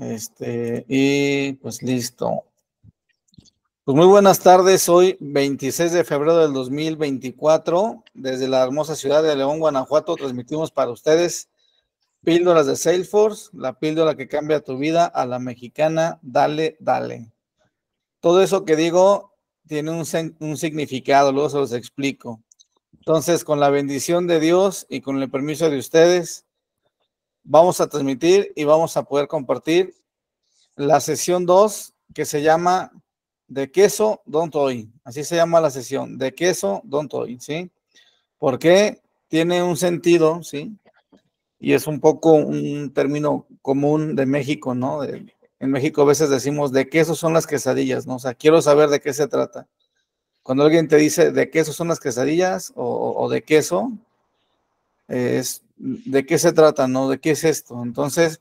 Este, y pues listo. Pues muy buenas tardes, hoy 26 de febrero del 2024, desde la hermosa ciudad de León, Guanajuato, transmitimos para ustedes píldoras de Salesforce, la píldora que cambia tu vida a la mexicana, dale, dale. Todo eso que digo tiene un, un significado, luego se los explico. Entonces, con la bendición de Dios y con el permiso de ustedes, vamos a transmitir y vamos a poder compartir la sesión 2 que se llama de queso Don't hoy Así se llama la sesión, de queso Don't hoy ¿sí? Porque tiene un sentido, ¿sí? Y es un poco un término común de México, ¿no? en México a veces decimos, ¿de queso son las quesadillas? ¿no? O sea, quiero saber de qué se trata. Cuando alguien te dice, ¿de queso son las quesadillas? O, o de queso, es de qué se trata, ¿no? ¿De qué es esto? Entonces,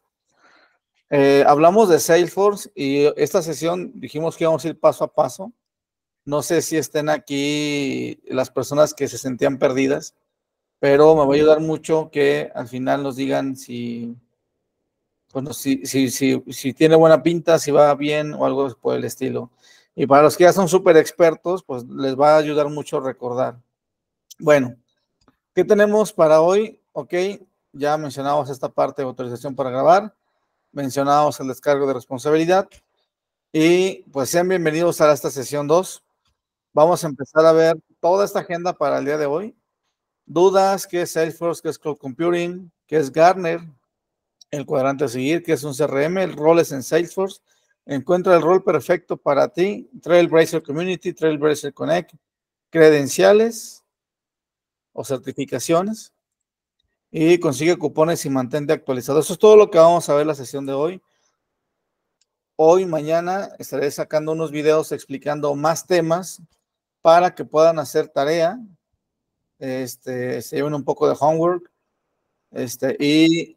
eh, hablamos de Salesforce y esta sesión dijimos que íbamos a ir paso a paso. No sé si estén aquí las personas que se sentían perdidas, pero me va a ayudar mucho que al final nos digan si, pues, si tiene buena pinta, si va bien o algo por el estilo. Y para los que ya son súper expertos, pues les va a ayudar mucho recordar. Bueno, ¿qué tenemos para hoy? Ok, ya mencionamos esta parte de autorización para grabar, mencionamos el descargo de responsabilidad y pues sean bienvenidos a esta sesión 2. Vamos a empezar a ver toda esta agenda para el día de hoy. Dudas, qué es Salesforce, qué es Cloud Computing, qué es Garner, el cuadrante a seguir, qué es un CRM, el roles en Salesforce. Encuentra el rol perfecto para ti, Trailblazer Community, Trailblazer Connect, credenciales o certificaciones, y consigue cupones y mantente actualizado. Eso es todo lo que vamos a ver la sesión de hoy. Hoy, mañana, estaré sacando unos videos explicando más temas para que puedan hacer tarea, este, se lleven un poco de homework, este, y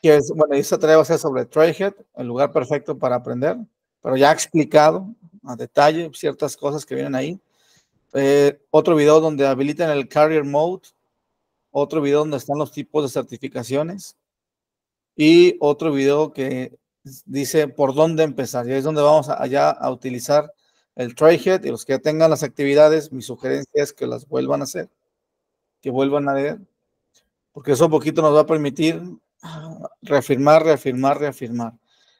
es, bueno, esta tarea va a ser sobre Trailhead, el lugar perfecto para aprender, pero ya explicado a detalle ciertas cosas que vienen ahí. Eh, otro video donde habilitan el Carrier Mode, otro video donde están los tipos de certificaciones y otro video que dice por dónde empezar. Y ahí es donde vamos allá a utilizar el TryHead y los que ya tengan las actividades, mi sugerencia es que las vuelvan a hacer, que vuelvan a leer, porque eso poquito nos va a permitir reafirmar, reafirmar, reafirmar.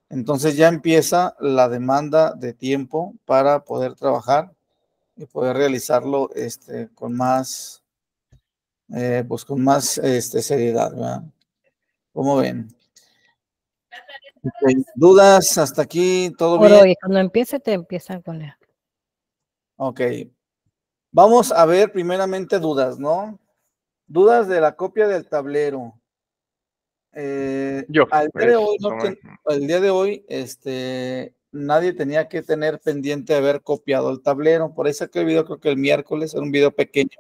Entonces ya empieza la demanda de tiempo para poder trabajar y poder realizarlo este, con más eh, pues con más este, seriedad, ¿verdad? ¿Cómo ven? ¿Dudas hasta aquí? ¿Todo bien? Y cuando empiece te empiezan con la... Ok. Vamos a ver primeramente dudas, ¿no? Dudas de la copia del tablero. Eh, Yo. Al día, de hoy, día de hoy, este, nadie tenía que tener pendiente de haber copiado el tablero. Por eso que el video creo que el miércoles era un video pequeño.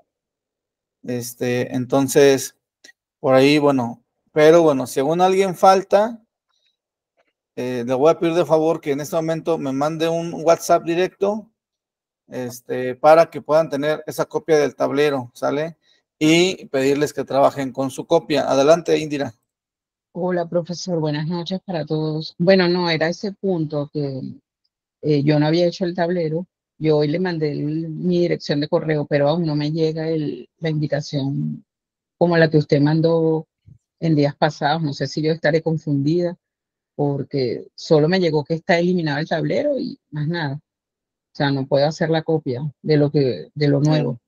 Este, entonces, por ahí, bueno, pero bueno, si aún alguien falta, eh, le voy a pedir de favor que en este momento me mande un WhatsApp directo este, para que puedan tener esa copia del tablero, ¿sale? Y pedirles que trabajen con su copia. Adelante, Indira. Hola, profesor. Buenas noches para todos. Bueno, no, era ese punto que eh, yo no había hecho el tablero yo hoy le mandé mi dirección de correo, pero aún no me llega la invitación como la que usted mandó en días pasados. No sé si yo estaré confundida, porque solo me llegó que está eliminado el tablero y más nada. O sea, no puedo hacer la copia de lo que de lo nuevo.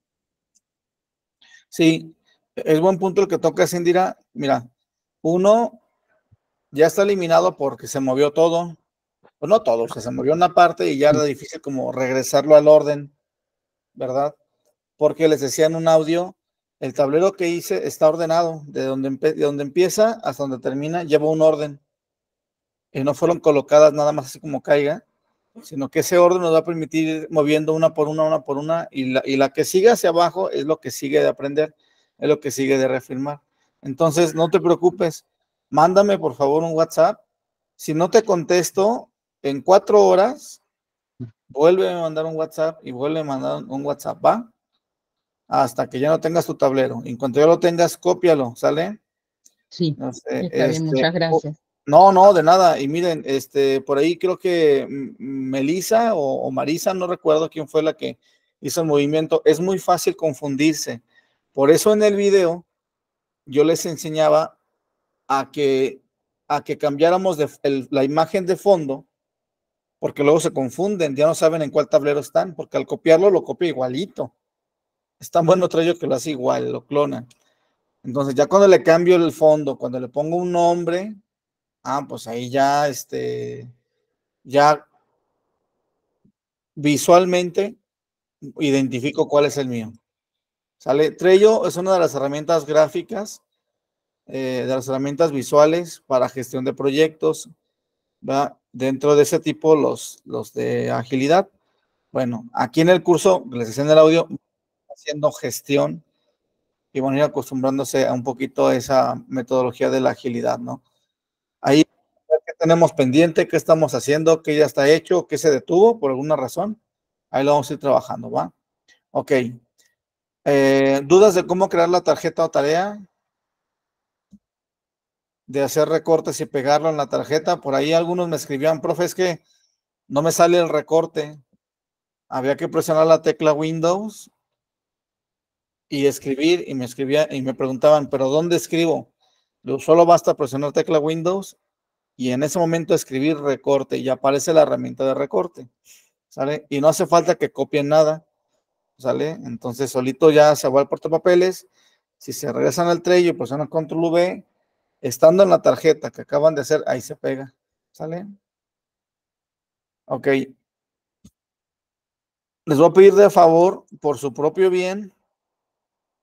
Sí, es buen punto el que toca Indira, Mira, uno ya está eliminado porque se movió todo, pues no todo, se movió una parte y ya era difícil como regresarlo al orden, ¿verdad? Porque les decía en un audio, el tablero que hice está ordenado, de donde, empieza hasta donde termina, lleva un orden. Y no fueron colocadas nada más así como caiga, sino que ese orden nos va a permitir ir moviendo una por una, una por una, y la, y la que sigue hacia abajo es lo que sigue de aprender, es lo que sigue de reafirmar. Entonces, no te preocupes, mándame por favor un WhatsApp. Si no te contesto, en cuatro horas, mm. vuelve a mandar un WhatsApp y vuelve a mandar un WhatsApp, ¿va? Hasta que ya no tengas tu tablero. En cuanto ya lo tengas, cópialo, ¿sale? Sí. Este, este, muchas gracias. No, no, de nada. Y miren, este, por ahí creo que Melissa o, Marisa, no recuerdo quién fue la que hizo el movimiento. Es muy fácil confundirse. Por eso en el video yo les enseñaba a que, a que cambiáramos la imagen de fondo porque luego se confunden, ya no saben en cuál tablero están, porque al copiarlo lo copia igualito. Es tan bueno Trello que lo hace igual, lo clona. Entonces, ya cuando le cambio el fondo, cuando le pongo un nombre, ah, pues ahí ya, este, ya visualmente identifico cuál es el mío. Sale, Trello es una de las herramientas gráficas, eh, de las herramientas visuales para gestión de proyectos, Dentro de ese tipo, los, los de agilidad. Bueno, aquí en el curso, les decía el audio, haciendo gestión y a ir acostumbrándose a un poquito a esa metodología de la agilidad, ¿no? Ahí, tenemos pendiente? ¿Qué estamos haciendo? ¿Qué ya está hecho? ¿Qué se detuvo por alguna razón? Ahí lo vamos a ir trabajando, ¿va? Ok. Eh, ¿Dudas de cómo crear la tarjeta o tarea? de hacer recortes y pegarlo en la tarjeta. Por ahí algunos me escribían, profe, es que no me sale el recorte. Había que presionar la tecla Windows y escribir y me escribía y me preguntaban, pero ¿dónde escribo? solo basta presionar tecla Windows y en ese momento escribir recorte y aparece la herramienta de recorte. ¿Sale? Y no hace falta que copien nada. ¿Sale? Entonces solito ya se va al portapapeles. Si se regresan al Trello y presionan control V, estando en la tarjeta que acaban de hacer, ahí se pega. ¿Sale? Ok. Les voy a pedir de favor, por su propio bien,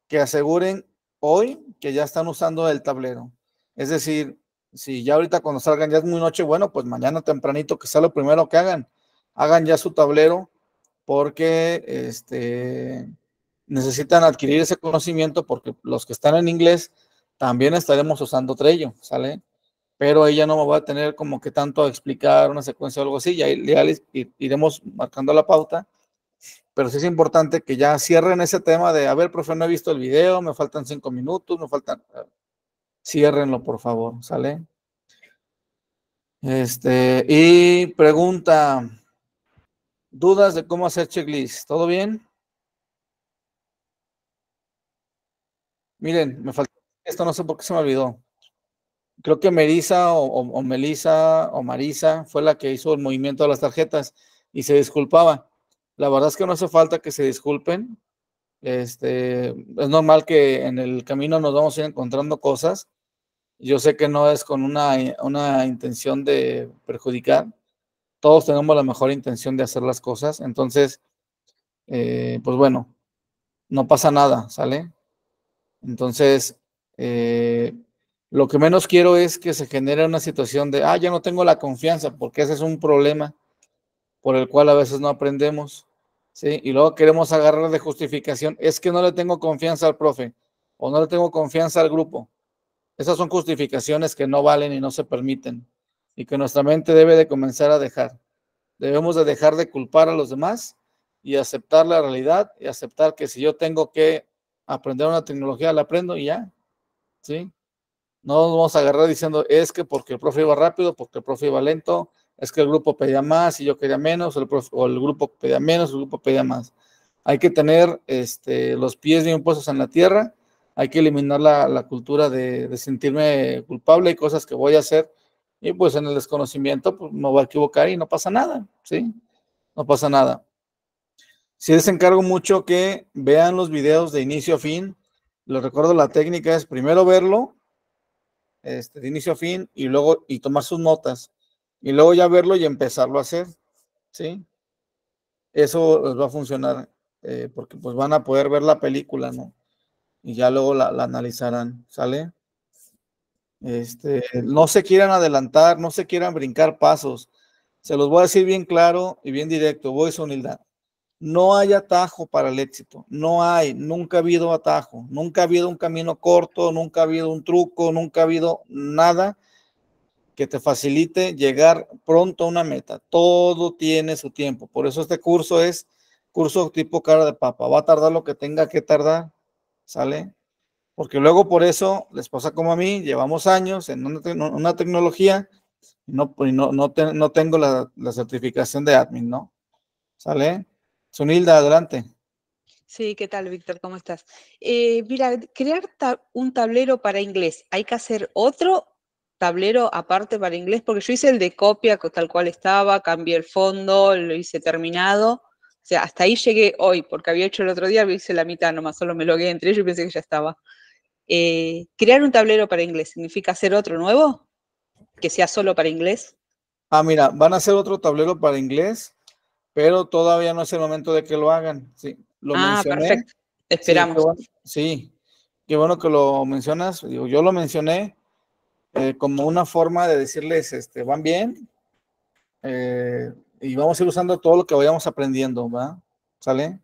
que aseguren hoy que ya están usando el tablero. Es decir, si ya ahorita cuando salgan ya es muy noche, bueno, pues mañana tempranito que sea lo primero que hagan. Hagan ya su tablero porque este, necesitan adquirir ese conocimiento porque los que están en inglés también estaremos usando Trello, ¿sale? Pero ahí ya no me va a tener como que tanto a explicar una secuencia o algo así, ya, iremos marcando la pauta, pero sí es importante que ya cierren ese tema de, a ver, profe, no he visto el video, me faltan cinco minutos, me faltan... Ciérrenlo, por favor, ¿sale? Este, y pregunta, dudas de cómo hacer checklist, ¿todo bien? Miren, me falta esto no sé por qué se me olvidó. Creo que Merisa o, o, o Melisa o Marisa fue la que hizo el movimiento de las tarjetas y se disculpaba. La verdad es que no hace falta que se disculpen. Este, es normal que en el camino nos vamos a ir encontrando cosas. Yo sé que no es con una, una intención de perjudicar. Todos tenemos la mejor intención de hacer las cosas. Entonces, eh, pues bueno, no pasa nada, ¿sale? Entonces, eh, lo que menos quiero es que se genere una situación de, ah, ya no tengo la confianza, porque ese es un problema por el cual a veces no aprendemos, ¿sí? Y luego queremos agarrar de justificación, es que no le tengo confianza al profe o no le tengo confianza al grupo. Esas son justificaciones que no valen y no se permiten y que nuestra mente debe de comenzar a dejar. Debemos de dejar de culpar a los demás y aceptar la realidad y aceptar que si yo tengo que aprender una tecnología, la aprendo y ya, ¿sí? No nos vamos a agarrar diciendo, es que porque el profe iba rápido, porque el profe iba lento, es que el grupo pedía más y yo quería menos, el o el grupo pedía menos, el grupo pedía más. Hay que tener este, los pies bien puestos en la tierra, hay que eliminar la, cultura de, sentirme culpable y cosas que voy a hacer. Y pues en el desconocimiento pues, me voy a equivocar y no pasa nada, ¿sí? No pasa nada. Si les encargo mucho que vean los videos de inicio a fin, les recuerdo, la técnica es primero verlo, este, de inicio a fin, y luego, y tomar sus notas, y luego ya verlo y empezarlo a hacer, ¿sí? Eso les va a funcionar, eh, porque pues van a poder ver la película, ¿no? Y ya luego la, analizarán, ¿sale? Este, no se quieran adelantar, no se quieran brincar pasos. Se los voy a decir bien claro y bien directo. Voy, a unidad. No hay atajo para el éxito, no hay, nunca ha habido atajo, nunca ha habido un camino corto, nunca ha habido un truco, nunca ha habido nada que te facilite llegar pronto a una meta. Todo tiene su tiempo. Por eso este curso es curso tipo cara de papa. Va a tardar lo que tenga que tardar, ¿sale? Porque luego por eso les pasa como a mí, llevamos años en una, tecnología y no, no, tengo la certificación de admin, ¿no? ¿Sale? Sonilda, adelante. Sí, ¿qué tal, Víctor? ¿Cómo estás? Eh, mira, crear un tablero para inglés, ¿hay que hacer otro tablero aparte para inglés? Porque yo hice el de copia tal cual estaba, cambié el fondo, lo hice terminado. O sea, hasta ahí llegué hoy, porque había hecho el otro día, hice la mitad nomás, solo me logué entre ellos y pensé que ya estaba. Eh, crear un tablero para inglés, ¿significa hacer otro nuevo? ¿Que sea solo para inglés? Ah, mira, van a hacer otro tablero para inglés pero todavía no es el momento de que lo hagan. Sí, lo ah, perfecto. esperamos. Sí qué, bueno, que lo mencionas. yo lo mencioné eh, como una forma de decirles, este, van bien eh, y vamos a ir usando todo lo que vayamos aprendiendo, ¿va? ¿Sale?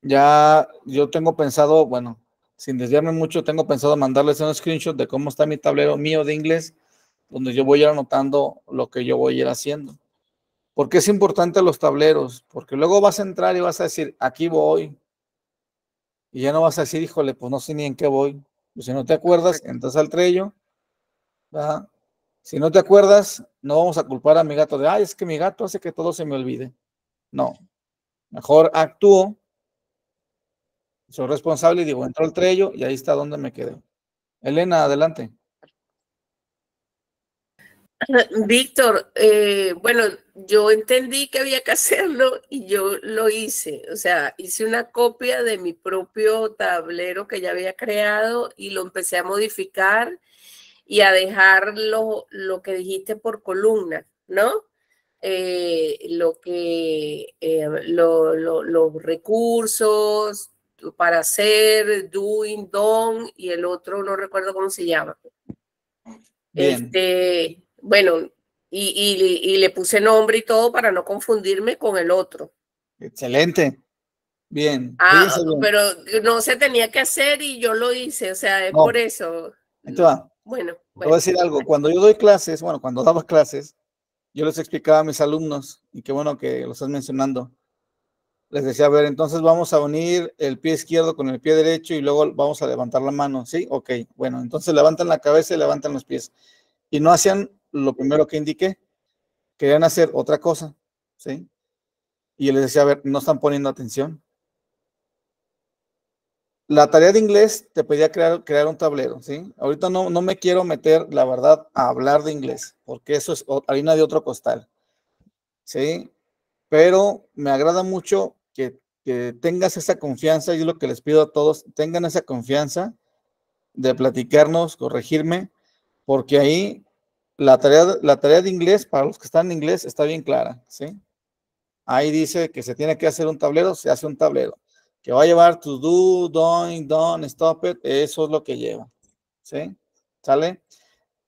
Ya yo tengo pensado, bueno, sin desviarme mucho, tengo pensado mandarles un screenshot de cómo está mi tablero mío de inglés, donde yo voy a ir anotando lo que yo voy a ir haciendo. ¿Por qué es importante los tableros? Porque luego vas a entrar y vas a decir, aquí voy. Y ya no vas a decir, híjole, pues no sé ni en qué voy. Pues, si no te acuerdas, entras al trello. Si no te acuerdas, no vamos a culpar a mi gato de, ay, es que mi gato hace que todo se me olvide. No. Mejor actúo. Soy responsable y digo, entro al trello y ahí está donde me quedo. Elena, adelante. Víctor, eh, bueno, yo entendí que había que hacerlo y yo lo hice. O sea, hice una copia de mi propio tablero que ya había creado y lo empecé a modificar y a dejar lo, que dijiste por columna, ¿no? Eh, lo que, eh, los recursos para hacer, doing, don, y el otro no recuerdo cómo se llama. Este, bueno, y, le puse nombre y todo para no confundirme con el otro. Excelente. Bien. Ah, pero no se tenía que hacer y yo lo hice, o sea, es por eso. bueno, voy a decir algo. Cuando yo doy clases, bueno, cuando daba clases, yo les explicaba a mis alumnos, y qué bueno que los estás mencionando. Les decía, a ver, entonces vamos a unir el pie izquierdo con el pie derecho y luego vamos a levantar la mano, ¿sí? Ok, bueno, entonces levantan la cabeza y levantan los pies. Y no hacían lo primero que indiqué. Querían hacer otra cosa, ¿sí? Y les decía, a ver, no están poniendo atención. La tarea de inglés te pedía crear, crear un tablero, ¿sí? Ahorita no, no me quiero meter, la verdad, a hablar de inglés, porque eso es harina de otro costal, ¿sí? Pero me agrada mucho que, que tengas esa confianza, y es lo que les pido a todos, tengan esa confianza de platicarnos, corregirme, porque ahí la tarea, la tarea de inglés, para los que están en inglés, está bien clara, ¿sí? Ahí dice que se tiene que hacer un tablero, se hace un tablero. Que va a llevar to do, don don stop it, eso es lo que lleva, ¿sí? ¿Sale?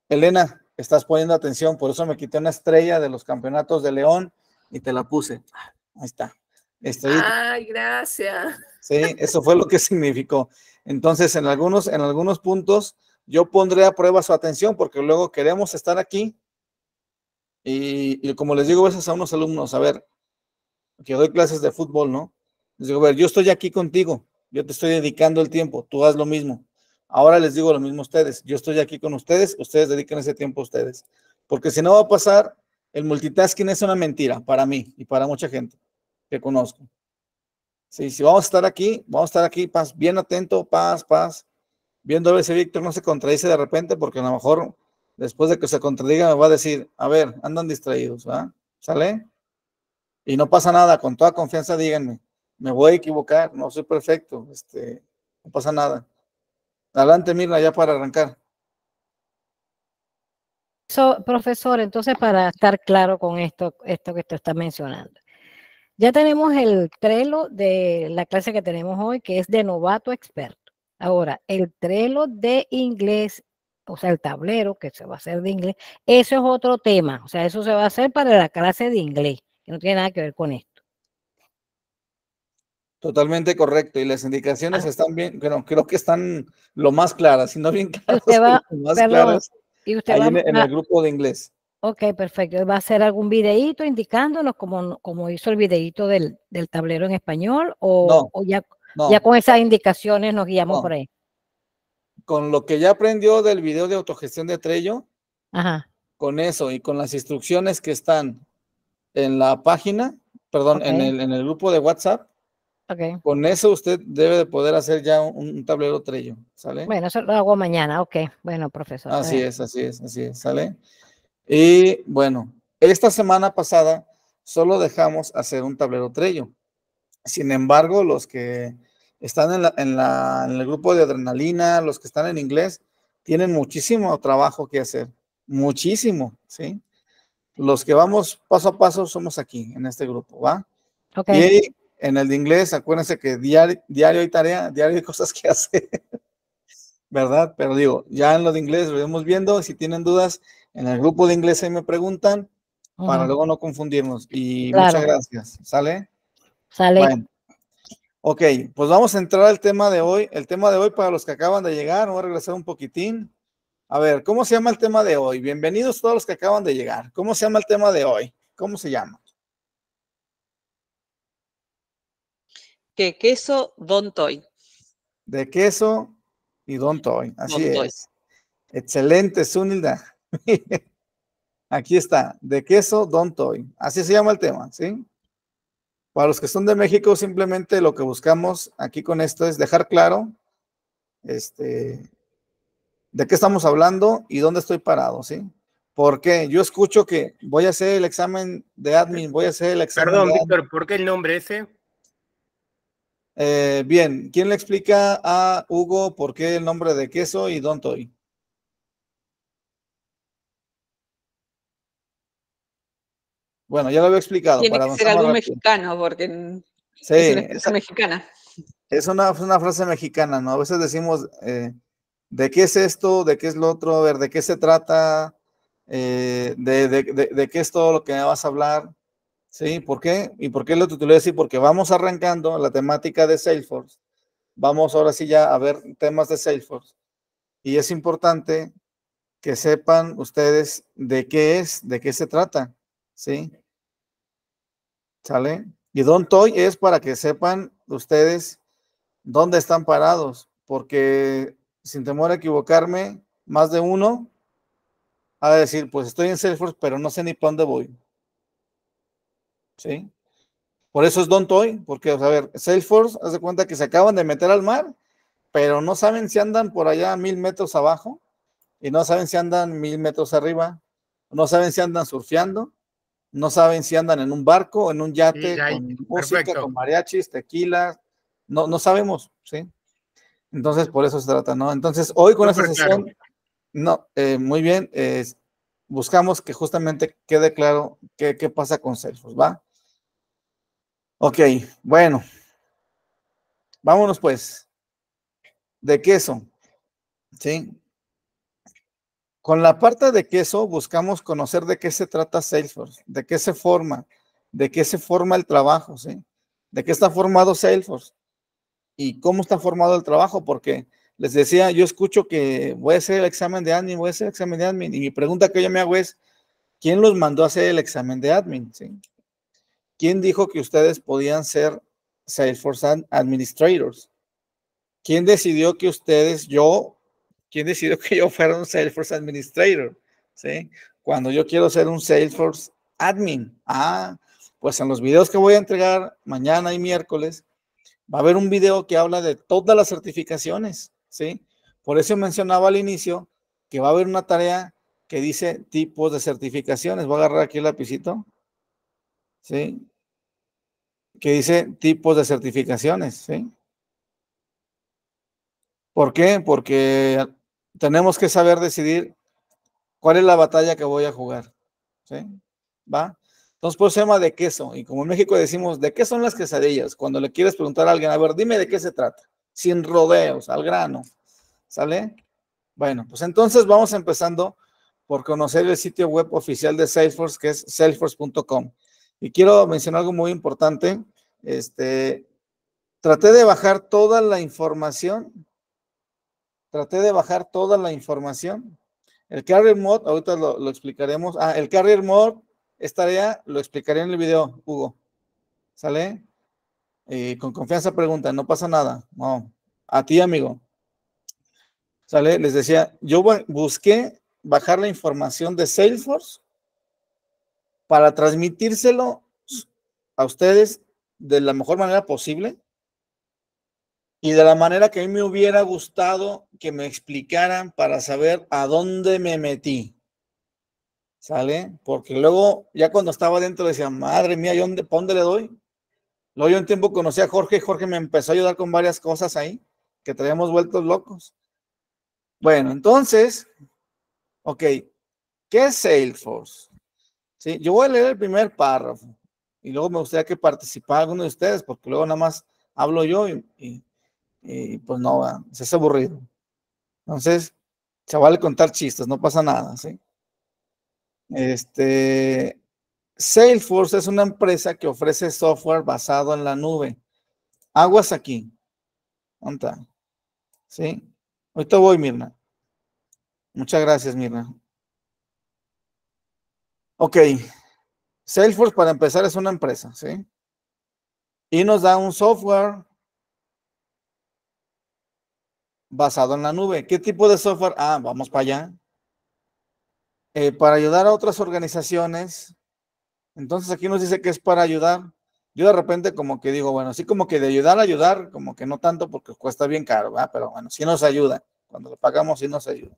Elena, estás poniendo atención, por eso me quité una estrella de los campeonatos de León y te la puse. Ahí está. Estrellita. Ay, gracias. Sí, eso fue lo que significó. Entonces, en algunos, en algunos puntos, yo pondré a prueba su atención porque luego queremos estar aquí. Y, como les digo a veces a unos alumnos, a ver, que doy clases de fútbol, ¿no? Les digo, a ver, yo estoy aquí contigo, yo te estoy dedicando el tiempo, tú haz lo mismo. Ahora les digo lo mismo a ustedes, yo estoy aquí con ustedes, ustedes dedican ese tiempo a ustedes. Porque si no va a pasar, el multitasking es una mentira para mí y para mucha gente que conozco. Sí, si vamos a estar aquí, vamos a estar aquí, paz, bien atento, paz, paz viendo a ver Víctor no se contradice de repente, porque a lo mejor después de que se contradiga me va a decir, a ver, andan distraídos, ¿va? ¿Sale? Y no pasa nada, con toda confianza díganme, me voy a equivocar, no soy perfecto, este, no pasa nada. Adelante, Mirna, ya para arrancar. So, profesor, entonces para estar claro con esto, esto que usted está mencionando. Ya tenemos el trelo de la clase que tenemos hoy, que es de novato experto. Ahora, el trelo de inglés, o sea, el tablero que se va a hacer de inglés, eso es otro tema. O sea, eso se va a hacer para la clase de inglés, que no tiene nada que ver con esto. Totalmente correcto. Y las indicaciones ah. están bien, creo que están lo más claras, si no bien claras. Usted va, más claras en, el grupo de inglés. Ok, perfecto. ¿Va a hacer algún videíto indicándonos como, como hizo el videíto del, tablero en español? O, o ya, ya con esas indicaciones nos guiamos por ahí. Con lo que ya aprendió del video de autogestión de Trello, con eso y con las instrucciones que están en la página, perdón, en, el, en, el, grupo de WhatsApp, con eso usted debe de poder hacer ya un, tablero Trello, ¿sale? Bueno, eso lo hago mañana, ok. Bueno, profesor. Así es, así es, así es, ¿sale? Y bueno, esta semana pasada solo dejamos hacer un tablero Trello. Sin embargo, los que están en, el grupo de adrenalina, los que están en inglés, tienen muchísimo trabajo que hacer, muchísimo, ¿sí? Los que vamos paso a paso somos aquí, en este grupo, ¿va? Okay. Y en el de inglés, acuérdense que diario, diario hay tarea, diario hay cosas que hacer, ¿verdad? Pero digo, ya en lo de inglés lo iremos viendo, si tienen dudas, en el grupo de inglés ahí me preguntan, para luego no confundirnos. Y muchas gracias, ¿sale? Sale. Bueno. Ok, pues vamos a entrar al tema de hoy. El tema de hoy para los que acaban de llegar, voy a regresar un poquitín. A ver, ¿cómo se llama el tema de hoy? Bienvenidos todos los que acaban de llegar. ¿Cómo se llama el tema de hoy? ¿Cómo se llama? Que queso Don Toy. De queso y Don Toy. Así es. Excelente, Zunilda. Aquí está, de queso Don Toy. Así se llama el tema, ¿sí? Para los que son de México, simplemente lo que buscamos aquí con esto es dejar claro este, de qué estamos hablando y dónde estoy parado, ¿sí? Porque yo escucho que voy a hacer el examen de admin, voy a hacer el examen. Perdón, Víctor, ¿por qué el nombre ese? Eh, bien, ¿quién le explica a Hugo por qué el nombre de queso y dónde estoy? Bueno, ya lo había explicado. Tiene que ser algo mexicano, porque sí, es una frase mexicana. Es una, frase mexicana, ¿no? A veces decimos, eh, ¿de qué es esto? ¿De qué es lo otro? A ver, ¿de qué se trata? Eh, de, de, qué es todo lo que me vas a hablar? ¿Sí? ¿Por qué? ¿Y por qué lo titulé así? Porque vamos arrancando la temática de Salesforce. Vamos ahora sí ya a ver temas de Salesforce. Y es importante que sepan ustedes de qué es, de qué se trata, ¿sí? ¿Sale? Y Don Toy es para que sepan ustedes dónde están parados, porque sin temor a equivocarme, más de uno ha de decir, pues estoy en Salesforce, pero no sé ni para dónde voy. ¿Sí? Por eso es Don't Toy, porque, a ver, Salesforce hace cuenta que se acaban de meter al mar, pero no saben si andan por allá mil metros abajo, y no saben si andan mil metros arriba, no saben si andan surfeando, no saben si andan en un barco, en un yate, con música, con mariachis, tequila, no, no sabemos, ¿sí? Entonces, por eso se trata, ¿no? Entonces, hoy con esta sesión, no, eh, muy bien, buscamos que justamente quede claro qué, pasa con Salesforce, ¿va? Ok, bueno, vámonos pues, de queso, ¿sí? Con la parte de queso buscamos conocer de qué se trata Salesforce, de qué se forma, de qué se forma el trabajo, ¿sí? De qué está formado Salesforce y cómo está formado el trabajo, porque les decía, yo escucho que voy a hacer el examen de admin, voy a hacer el examen de admin, y mi pregunta que yo me hago es, ¿quién los mandó a hacer el examen de admin? ¿sí? ¿Quién dijo que ustedes podían ser Salesforce Administrators? ¿Quién decidió que ustedes, yo ¿Quién decidió que yo fuera un Salesforce Administrator? ¿Sí? Cuando yo quiero ser un Salesforce Admin. Ah, pues en los videos que voy a entregar mañana y miércoles, va a haber un video que habla de todas las certificaciones. ¿Sí? Por eso mencionaba al inicio que va a haber una tarea que dice tipos de certificaciones. Voy a agarrar aquí el lapicito. ¿Sí? Que dice tipos de certificaciones. ¿Sí? ¿Por qué? Porque tenemos que saber decidir cuál es la batalla que voy a jugar. ¿Sí? ¿Va? Entonces, por pues, eso de queso. Y como en México decimos, ¿de qué son las quesadillas? Cuando le quieres preguntar a alguien, a ver, dime de qué se trata. Sin rodeos, al grano. ¿Sale? Bueno, pues entonces vamos empezando por conocer el sitio web oficial de Salesforce, que es salesforce.com. Y quiero mencionar algo muy importante. Este, traté de bajar toda la información traté de bajar toda la información. El carrier mode ahorita lo, explicaremos. Ah, el carrier mode esta tarea, lo explicaré en el video, Hugo. ¿Sale? con confianza pregunta, no pasa nada. No, a ti, amigo. ¿Sale? Les decía, yo busqué bajar la información de Salesforce para transmitírselo a ustedes de la mejor manera posible y de la manera que a mí me hubiera gustado que me explicaran para saber a dónde me metí. ¿Sale? Porque luego, ya cuando estaba dentro, decía, madre mía, ¿y dónde, le doy? Luego yo un tiempo conocí a Jorge y Jorge me empezó a ayudar con varias cosas ahí, que traíamos vueltos locos. Bueno, entonces, ok, ¿qué es Salesforce? ¿Sí? Yo voy a leer el primer párrafo y luego me gustaría que participara alguno de ustedes, porque luego nada más hablo yo y y pues no, se hace aburrido. Entonces, chaval vale contar chistes, no pasa nada, ¿sí? Este, Salesforce es una empresa que ofrece software basado en la nube. Aguas aquí. ¿Dónde sí ¿Sí? Ahorita voy, Mirna. Muchas gracias, Mirna. Ok. Salesforce, para empezar, es una empresa, ¿sí? Y nos da un software basado en la nube. ¿Qué tipo de software? Ah, vamos para allá. Eh, para ayudar a otras organizaciones. Entonces aquí nos dice que es para ayudar. Yo de repente como que digo, bueno, así como que de ayudar a ayudar, como que no tanto porque cuesta bien caro, pero bueno, sí nos ayuda. Cuando lo pagamos sí nos ayuda.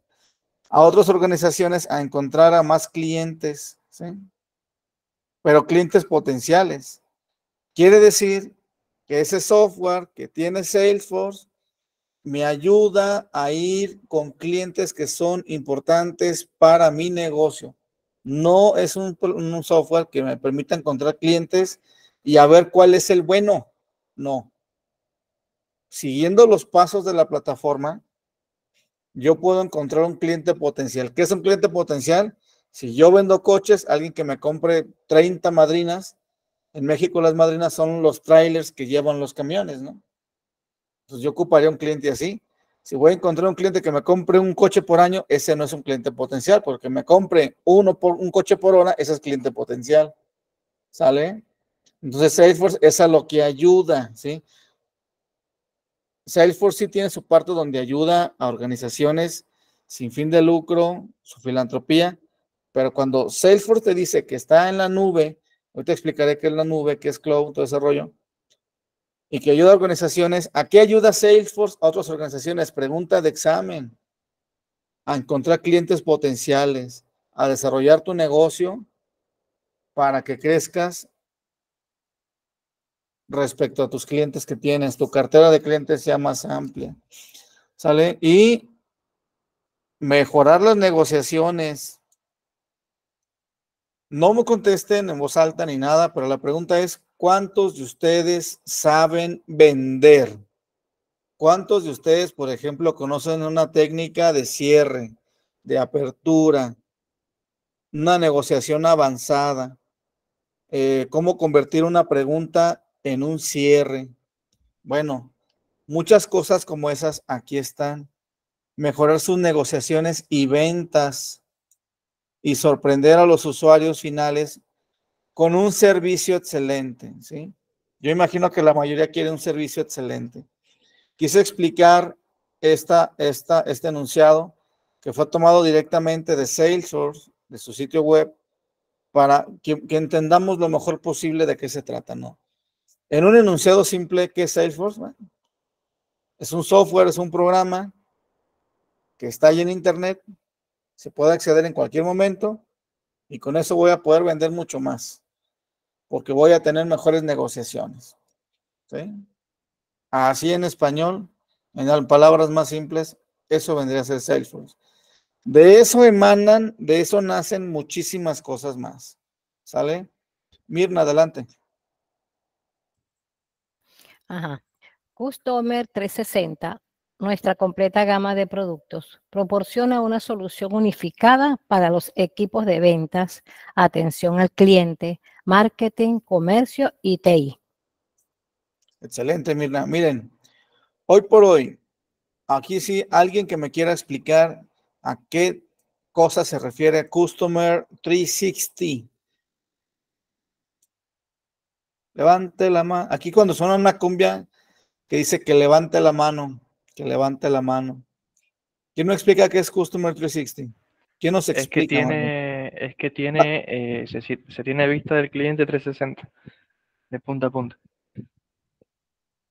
A otras organizaciones a encontrar a más clientes, ¿sí? Pero clientes potenciales. Quiere decir que ese software que tiene Salesforce me ayuda a ir con clientes que son importantes para mi negocio. No es un, software que me permita encontrar clientes y a ver cuál es el bueno. No. Siguiendo los pasos de la plataforma, yo puedo encontrar un cliente potencial. ¿Qué es un cliente potencial? Si yo vendo coches, alguien que me compre 30 madrinas, en México las madrinas son los trailers que llevan los camiones, ¿no? Entonces pues, yo ocuparía un cliente así. Si voy a encontrar un cliente que me compre un coche por año, ese no es un cliente potencial, porque me compre uno por un coche por hora, ese es cliente potencial. ¿Sale? Entonces Salesforce es a lo que ayuda, ¿sí? Salesforce sí tiene su parte donde ayuda a organizaciones sin fin de lucro, su filantropía, pero cuando Salesforce te dice que está en la nube, hoy te explicaré qué es la nube, qué es cloud, todo ese rollo, y que ayuda a organizaciones. ¿A qué ayuda Salesforce a otras organizaciones? Pregunta de examen. A encontrar clientes potenciales, a desarrollar tu negocio para que crezcas respecto a tus clientes que tienes, tu cartera de clientes sea más amplia. ¿Sale? Y mejorar las negociaciones. No me contesten en voz alta ni nada, pero la pregunta es, ¿Cuántos de ustedes saben vender? ¿Cuántos de ustedes, por ejemplo, conocen una técnica de cierre, de apertura, una negociación avanzada? Eh, ¿Cómo convertir una pregunta en un cierre? Bueno, muchas cosas como esas aquí están. Mejorar sus negociaciones y ventas y sorprender a los usuarios finales con un servicio excelente, ¿sí? Yo imagino que la mayoría quiere un servicio excelente. Quise explicar esta, este enunciado que fue tomado directamente de Salesforce, de su sitio web, para que, entendamos lo mejor posible de qué se trata, ¿no? En un enunciado simple, ¿qué es Salesforce? es un software, es un programa que está ahí en Internet, se puede acceder en cualquier momento y con eso voy a poder vender mucho más porque voy a tener mejores negociaciones. Así en español, en palabras más simples, eso vendría a ser Salesforce. De eso emanan, de eso nacen muchísimas cosas más. ¿Sale? Mirna, adelante. Ajá. Customer 360, nuestra completa gama de productos, proporciona una solución unificada para los equipos de ventas, atención al cliente, marketing, comercio y TI. Excelente, Mirna. Miren, hoy por hoy, aquí sí alguien que me quiera explicar a qué cosa se refiere Customer 360. Levante la mano. Aquí cuando suena una cumbia que dice que levante la mano, que levante la mano. ¿Quién no explica qué es Customer 360? ¿Quién nos explica? Es que tiene es que tiene, eh, se, tiene vista del cliente 360, de punta a punta.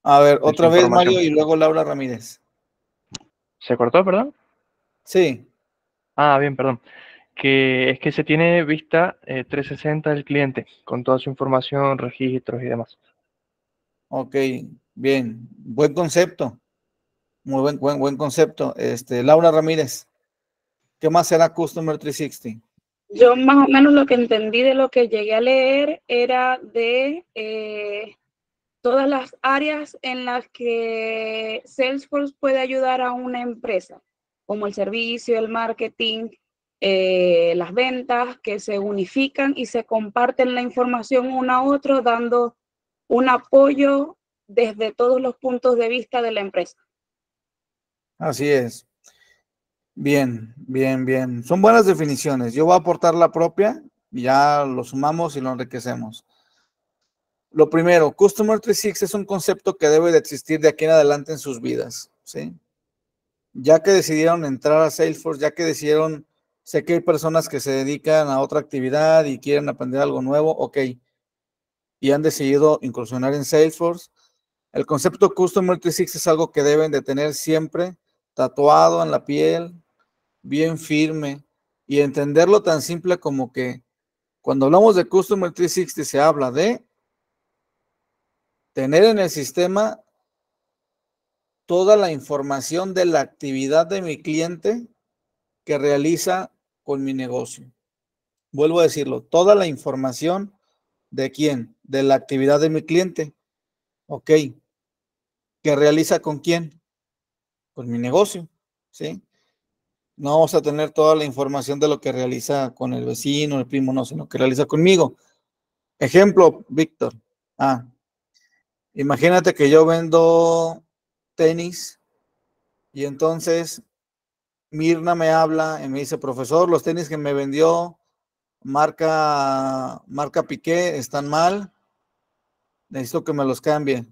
A ver, otra vez Mario y luego Laura Ramírez. ¿Se cortó, perdón? Sí. Ah, bien, perdón. Que es que se tiene vista 360 eh, del cliente, con toda su información, registros y demás. Ok, bien. Buen concepto. Muy buen, buen, buen concepto. Este, Laura Ramírez. ¿Qué más será Customer 360? Yo más o menos lo que entendí de lo que llegué a leer era de eh, todas las áreas en las que Salesforce puede ayudar a una empresa, como el servicio, el marketing, eh, las ventas, que se unifican y se comparten la información una a otro, dando un apoyo desde todos los puntos de vista de la empresa. Así es. Bien, bien, bien. Son buenas definiciones. Yo voy a aportar la propia y ya lo sumamos y lo enriquecemos. Lo primero, Customer 360 es un concepto que debe de existir de aquí en adelante en sus vidas, ¿sí? Ya que decidieron entrar a Salesforce, ya que decidieron, sé que hay personas que se dedican a otra actividad y quieren aprender algo nuevo, ok, y han decidido incursionar en Salesforce. El concepto Customer 360 es algo que deben de tener siempre tatuado en la piel, bien firme y entenderlo tan simple como que cuando hablamos de Customer 360 se habla de tener en el sistema toda la información de la actividad de mi cliente que realiza con mi negocio. Vuelvo a decirlo, toda la información de quién, de la actividad de mi cliente. Ok. ¿Que realiza con quién? Con mi negocio. ¿Sí? no vamos a tener toda la información de lo que realiza con el vecino, el primo, no, sino que realiza conmigo. Ejemplo, Víctor. Ah, imagínate que yo vendo tenis y entonces Mirna me habla y me dice, profesor, los tenis que me vendió marca, marca Piqué están mal, necesito que me los cambie.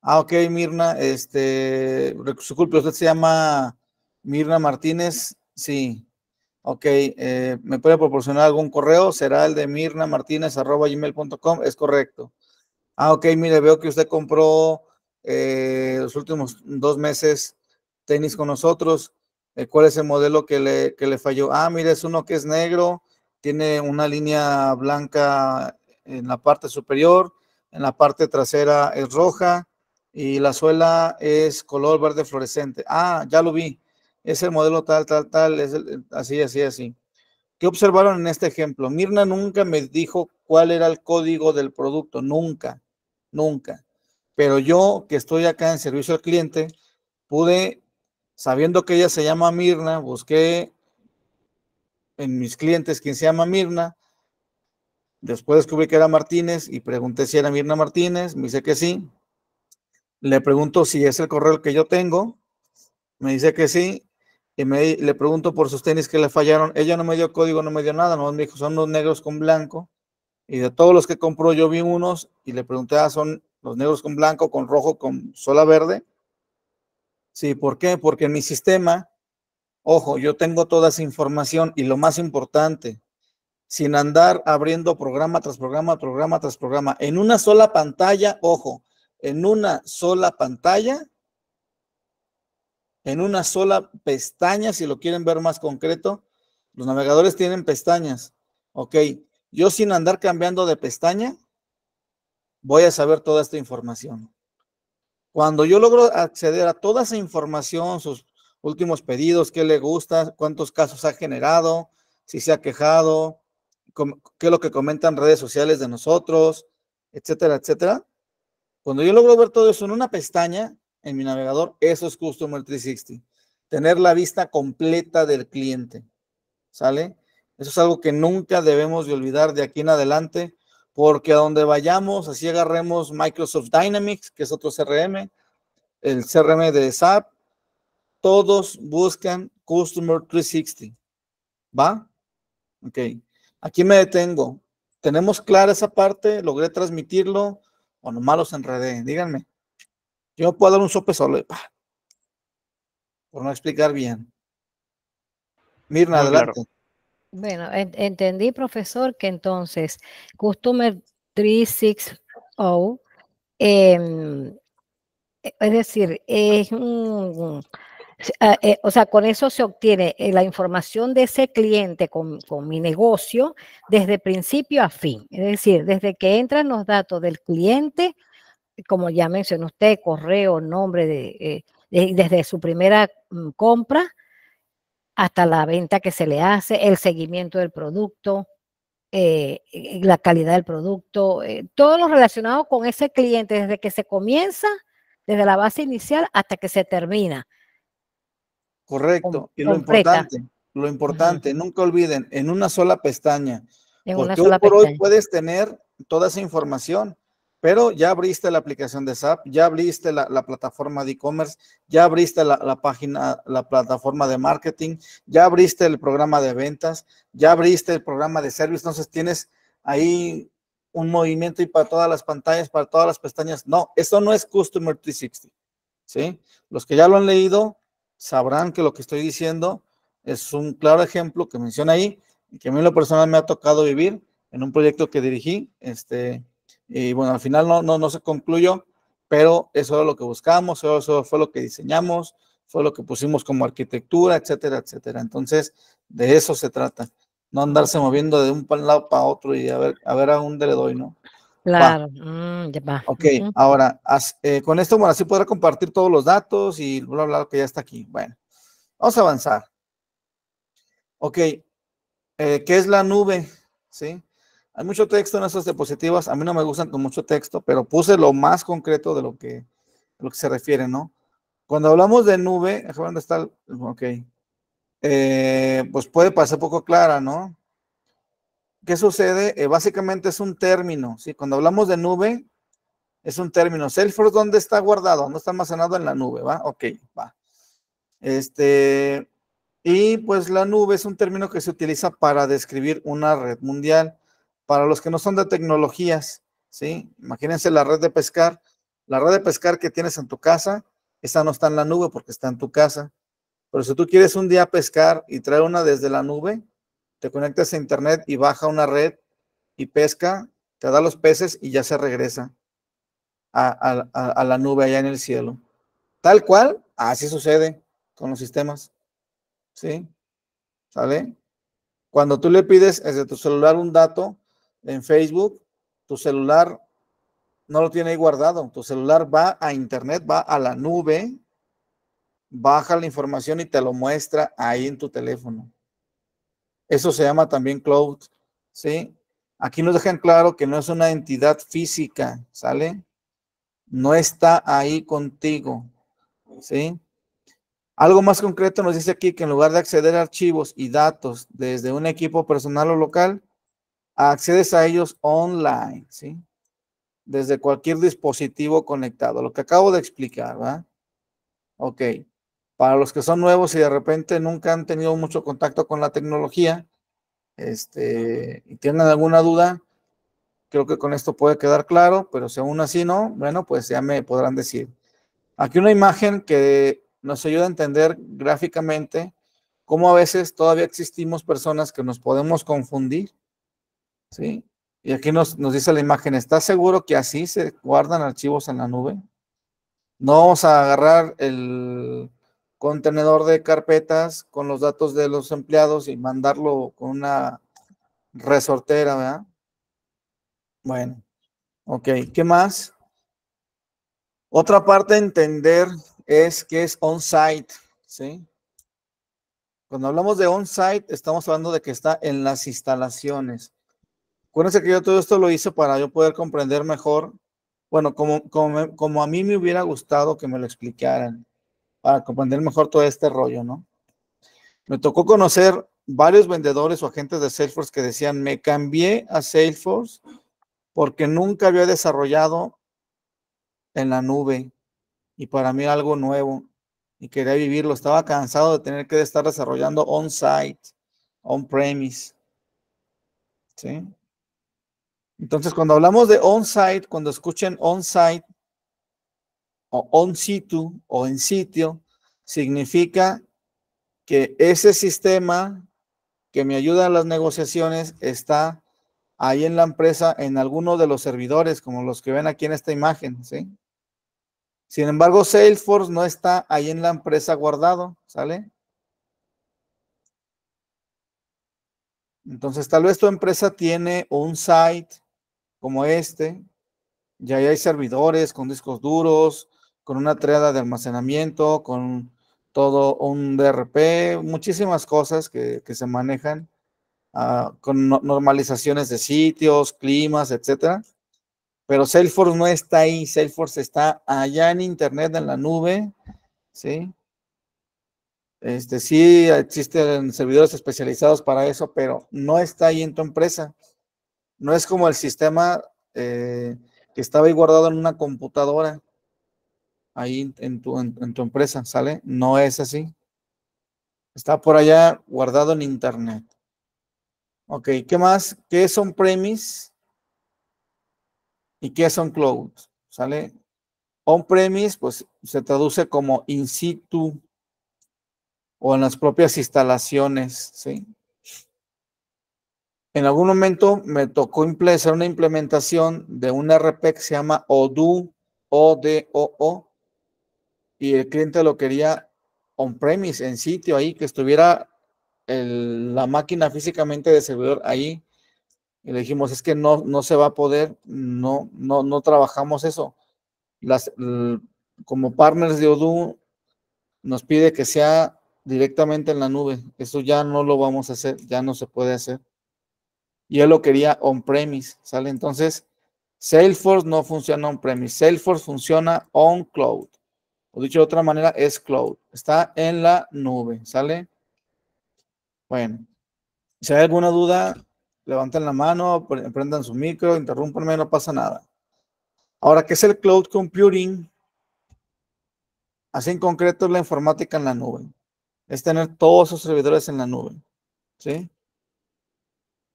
Ah, ok, Mirna, este, disculpe, usted se llama Mirna Martínez, sí. Ok, eh, ¿me puede proporcionar algún correo? Será el de gmail.com es correcto. Ah, ok, mire, veo que usted compró eh, los últimos dos meses tenis con nosotros. Eh, ¿Cuál es el modelo que le, que le falló? Ah, mire, es uno que es negro, tiene una línea blanca en la parte superior, en la parte trasera es roja y la suela es color verde fluorescente. Ah, ya lo vi es el modelo tal, tal, tal, es así, así, así. ¿Qué observaron en este ejemplo? Mirna nunca me dijo cuál era el código del producto, nunca, nunca. Pero yo que estoy acá en servicio al cliente, pude, sabiendo que ella se llama Mirna, busqué en mis clientes quien se llama Mirna, después descubrí que era Martínez y pregunté si era Mirna Martínez, me dice que sí. Le pregunto si es el correo que yo tengo, me dice que sí, y le pregunto por sus tenis que le fallaron. Ella no me dio código, no me dio nada, no me dijo, son los negros con blanco. Y de todos los que compró, yo vi unos y le pregunté, ah, son los negros con blanco, con rojo, con sola verde. Sí, ¿por qué? Porque en mi sistema, ojo, yo tengo toda esa información y lo más importante, sin andar abriendo programa tras programa, programa tras programa, en una sola pantalla, ojo, en una sola pantalla en una sola pestaña, si lo quieren ver más concreto. Los navegadores tienen pestañas. Ok, yo sin andar cambiando de pestaña, voy a saber toda esta información. Cuando yo logro acceder a toda esa información, sus últimos pedidos, qué le gusta, cuántos casos ha generado, si se ha quejado, qué es lo que comentan redes sociales de nosotros, etcétera, etcétera. Cuando yo logro ver todo eso en una pestaña, en mi navegador, eso es Customer 360. Tener la vista completa del cliente. ¿Sale? Eso es algo que nunca debemos de olvidar de aquí en adelante, porque a donde vayamos, así agarremos Microsoft Dynamics, que es otro CRM, el CRM de SAP, todos buscan Customer 360. ¿Va? Ok. Aquí me detengo. ¿Tenemos clara esa parte? ¿Logré transmitirlo? ¿O malos los enredé? Díganme. Yo puedo dar un sope por no explicar bien. Mirna, adelante. Bueno, entendí, profesor, que entonces Customer 360 em, es decir, es un, ah, eh, o sea, con eso se obtiene eh, la información de ese cliente con, mi negocio desde principio a fin. Es decir, desde que entran los datos del cliente como ya mencionó usted, correo, nombre, de, eh, desde su primera mm, compra hasta la venta que se le hace, el seguimiento del producto, eh, eh, la calidad del producto, todo lo relacionado con ese cliente desde que se comienza, desde la base inicial hasta que se termina. Correcto. y lo importante, lo importante, nunca olviden, en una sola pestaña. En por hoy puedes tener toda esa información pero ya abriste la aplicación de SAP, ya abriste la, plataforma de e-commerce, ya abriste la, página, la plataforma de marketing, ya abriste el programa de ventas, ya abriste el programa de service, entonces tienes ahí un movimiento y para todas las pantallas, para todas las pestañas. No, eso no es Customer 360, ¿sí? Los que ya lo han leído sabrán que lo que estoy diciendo es un claro ejemplo que menciona ahí y que a mí en lo personal me ha tocado vivir en un proyecto que dirigí, este y bueno, al final no, no, no se concluyó, pero eso era lo que buscamos eso, fue lo que diseñamos, fue lo que pusimos como arquitectura, etcétera, etcétera. Entonces, de eso se trata, no andarse moviendo de un lado para otro y a ver a, ver a dónde le doy, ¿no? Claro, mm, ya va. Ok, ahora, eh, con esto, bueno, así podrá compartir todos los datos y bla, bla, bla, que ya está aquí. Bueno, vamos a avanzar. Ok, eh, ¿qué es la nube? ¿Sí? Hay mucho texto en esas diapositivas, a mí no me gustan con mucho texto, pero puse lo más concreto de lo que, lo que se refiere, ¿no? Cuando hablamos de nube, dónde está ok, eh, pues puede pasar poco clara, ¿no? ¿Qué sucede? Eh, básicamente es un término, ¿sí? Cuando hablamos de nube, es un término. Salesforce, ¿dónde está guardado? No está almacenado en la nube, ¿va? Ok, va. Este, y pues la nube es un término que se utiliza para describir una red mundial. Para los que no son de tecnologías, ¿sí? Imagínense la red de pescar. La red de pescar que tienes en tu casa, esa no está en la nube porque está en tu casa. Pero si tú quieres un día pescar y traer una desde la nube, te conectas a internet y baja una red y pesca, te da los peces y ya se regresa a, a la nube allá en el cielo. Tal cual, así sucede con los sistemas. ¿Sí? ¿Sale? Cuando tú le pides desde tu celular un dato, en Facebook, tu celular no lo tiene ahí guardado. Tu celular va a internet, va a la nube, baja la información y te lo muestra ahí en tu teléfono. Eso se llama también cloud, ¿sí? Aquí nos dejan claro que no es una entidad física, ¿sale? No está ahí contigo, ¿sí? Algo más concreto nos dice aquí que en lugar de acceder a archivos y datos desde un equipo personal o local, accedes a ellos online, ¿sí? Desde cualquier dispositivo conectado, lo que acabo de explicar, ¿va? Ok. Para los que son nuevos y de repente nunca han tenido mucho contacto con la tecnología, este, y tienen alguna duda, creo que con esto puede quedar claro, pero si aún así no, bueno, pues ya me podrán decir. Aquí una imagen que nos ayuda a entender gráficamente cómo a veces todavía existimos personas que nos podemos confundir ¿Sí? Y aquí nos, nos dice la imagen, ¿estás seguro que así se guardan archivos en la nube? No vamos a agarrar el contenedor de carpetas con los datos de los empleados y mandarlo con una resortera, ¿verdad? Bueno, ok, ¿qué más? Otra parte a entender es que es on-site, ¿sí? Cuando hablamos de on-site, estamos hablando de que está en las instalaciones. Acuérdense que yo todo esto lo hice para yo poder comprender mejor, bueno, como, como, a mí me hubiera gustado que me lo explicaran, para comprender mejor todo este rollo, ¿no? Me tocó conocer varios vendedores o agentes de Salesforce que decían, me cambié a Salesforce porque nunca había desarrollado en la nube y para mí era algo nuevo y quería vivirlo. Estaba cansado de tener que estar desarrollando on-site, on-premise. ¿Sí? Entonces, cuando hablamos de on-site, cuando escuchen on-site o on-situ o en sitio, significa que ese sistema que me ayuda a las negociaciones está ahí en la empresa, en alguno de los servidores, como los que ven aquí en esta imagen, ¿sí? Sin embargo, Salesforce no está ahí en la empresa guardado, ¿sale? Entonces, tal vez tu empresa tiene un site como este. Ya hay servidores con discos duros, con una triada de almacenamiento, con todo un DRP, muchísimas cosas que, se manejan ah, con normalizaciones de sitios, climas, etcétera. Pero Salesforce no está ahí, Salesforce está allá en Internet, en la nube, ¿sí? Este, sí existen servidores especializados para eso, pero no está ahí en tu empresa. No es como el sistema eh, que estaba ahí guardado en una computadora, ahí en tu, en, tu empresa, ¿sale? No es así. Está por allá guardado en internet. Ok, ¿qué más? ¿Qué on premise? ¿Y qué on cloud? ¿Sale? On-premise, pues se traduce como in situ o en las propias instalaciones, ¿sí? En algún momento me tocó hacer una implementación de un RP que se llama ODOO, -O, y el cliente lo quería on-premise, en sitio ahí, que estuviera la máquina físicamente de servidor ahí. Y le dijimos, es que no, no se va a poder, no, no, no trabajamos eso. Las, como partners de Odoo, nos pide que sea directamente en la nube. Eso ya no lo vamos a hacer, ya no se puede hacer y él lo quería on-premise, ¿sale? Entonces, Salesforce no funciona on-premise, Salesforce funciona on-cloud, o dicho de otra manera, es cloud, está en la nube, ¿sale? Bueno, si hay alguna duda, levanten la mano, prendan su micro, interrúmpanme, no pasa nada. Ahora, ¿qué es el cloud computing? Así en concreto es la informática en la nube. Es tener todos sus servidores en la nube. ¿Sí?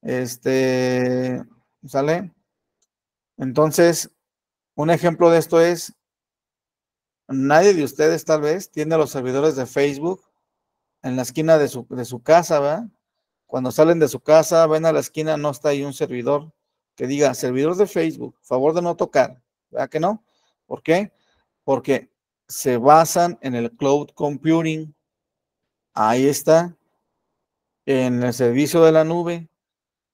Este, ¿sale? Entonces, un ejemplo de esto es, nadie de ustedes tal vez tiene los servidores de Facebook en la esquina de su, casa, ¿verdad? Cuando salen de su casa, ven a la esquina, no está ahí un servidor que diga, servidor de Facebook, favor de no tocar, ¿verdad que no? ¿Por qué? Porque se basan en el cloud computing. Ahí está, en el servicio de la nube,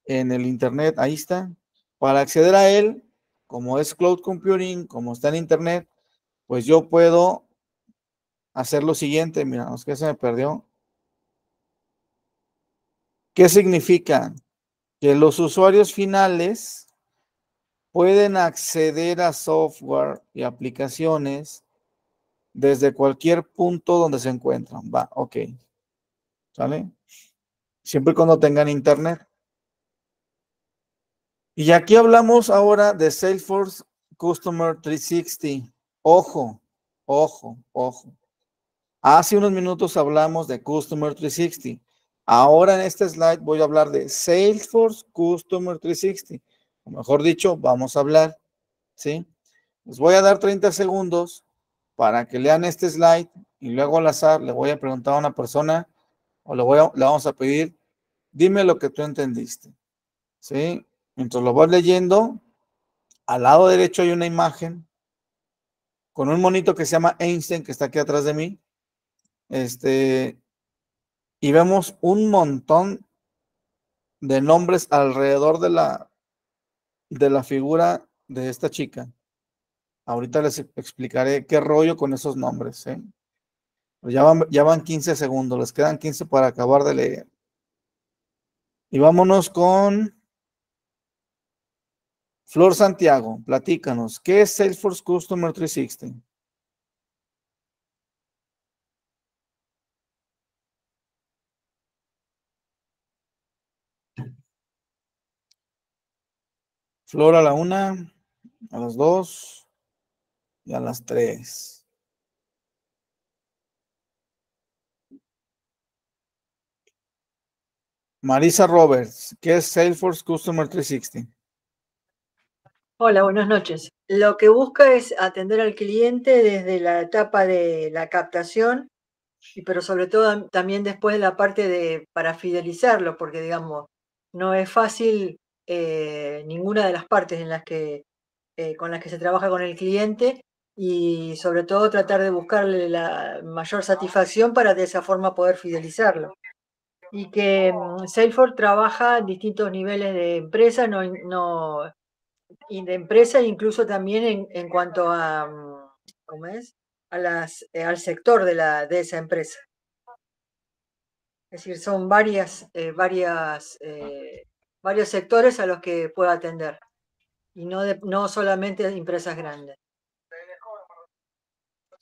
en el Internet, ahí está. Para acceder a él, como es cloud computing, como está en Internet, pues yo puedo hacer lo siguiente. Mira, es que se me perdió. ¿Qué significa? Que los usuarios finales pueden acceder a software y aplicaciones desde cualquier punto donde se encuentran. Va, ok. ¿Sale? Siempre y cuando tengan internet. Y aquí hablamos ahora de Salesforce Customer 360. Ojo, ojo, ojo. Hace unos minutos hablamos de Customer 360. Ahora en este slide voy a hablar de Salesforce Customer 360. O mejor dicho, vamos a hablar. ¿sí? Les voy a dar 30 segundos para que lean este slide y luego al azar le voy a preguntar a una persona o le, voy a, vamos a pedir, dime lo que tú entendiste. ¿Sí? Mientras lo voy leyendo, al lado derecho hay una imagen con un monito que se llama Einstein, que está aquí atrás de mí. Este, y vemos un montón de nombres alrededor de la, de la figura de esta chica. Ahorita les explicaré qué rollo con esos nombres. ¿eh? Ya, van, ya van 15 segundos, les quedan 15 para acabar de leer. Y vámonos con Flor Santiago, platícanos, ¿qué es Salesforce Customer 360? Flor a la una, a las dos y a las tres. Marisa Roberts, ¿qué es Salesforce Customer 360? Hola, buenas noches. Lo que busca es atender al cliente desde la etapa de la captación, pero sobre todo también después de la parte de para fidelizarlo, porque digamos, no es fácil eh, ninguna de las partes en las que, eh, con las que se trabaja con el cliente y sobre todo tratar de buscarle la mayor satisfacción para de esa forma poder fidelizarlo. Y que mm, Salesforce trabaja en distintos niveles de empresa, no y de empresa, incluso también en, en cuanto a, mm, ¿cómo A las, eh, al sector de, la, de esa empresa. Es decir, son varias, eh, varias, eh, varios sectores a los que puedo atender y no, no solamente empresas grandes.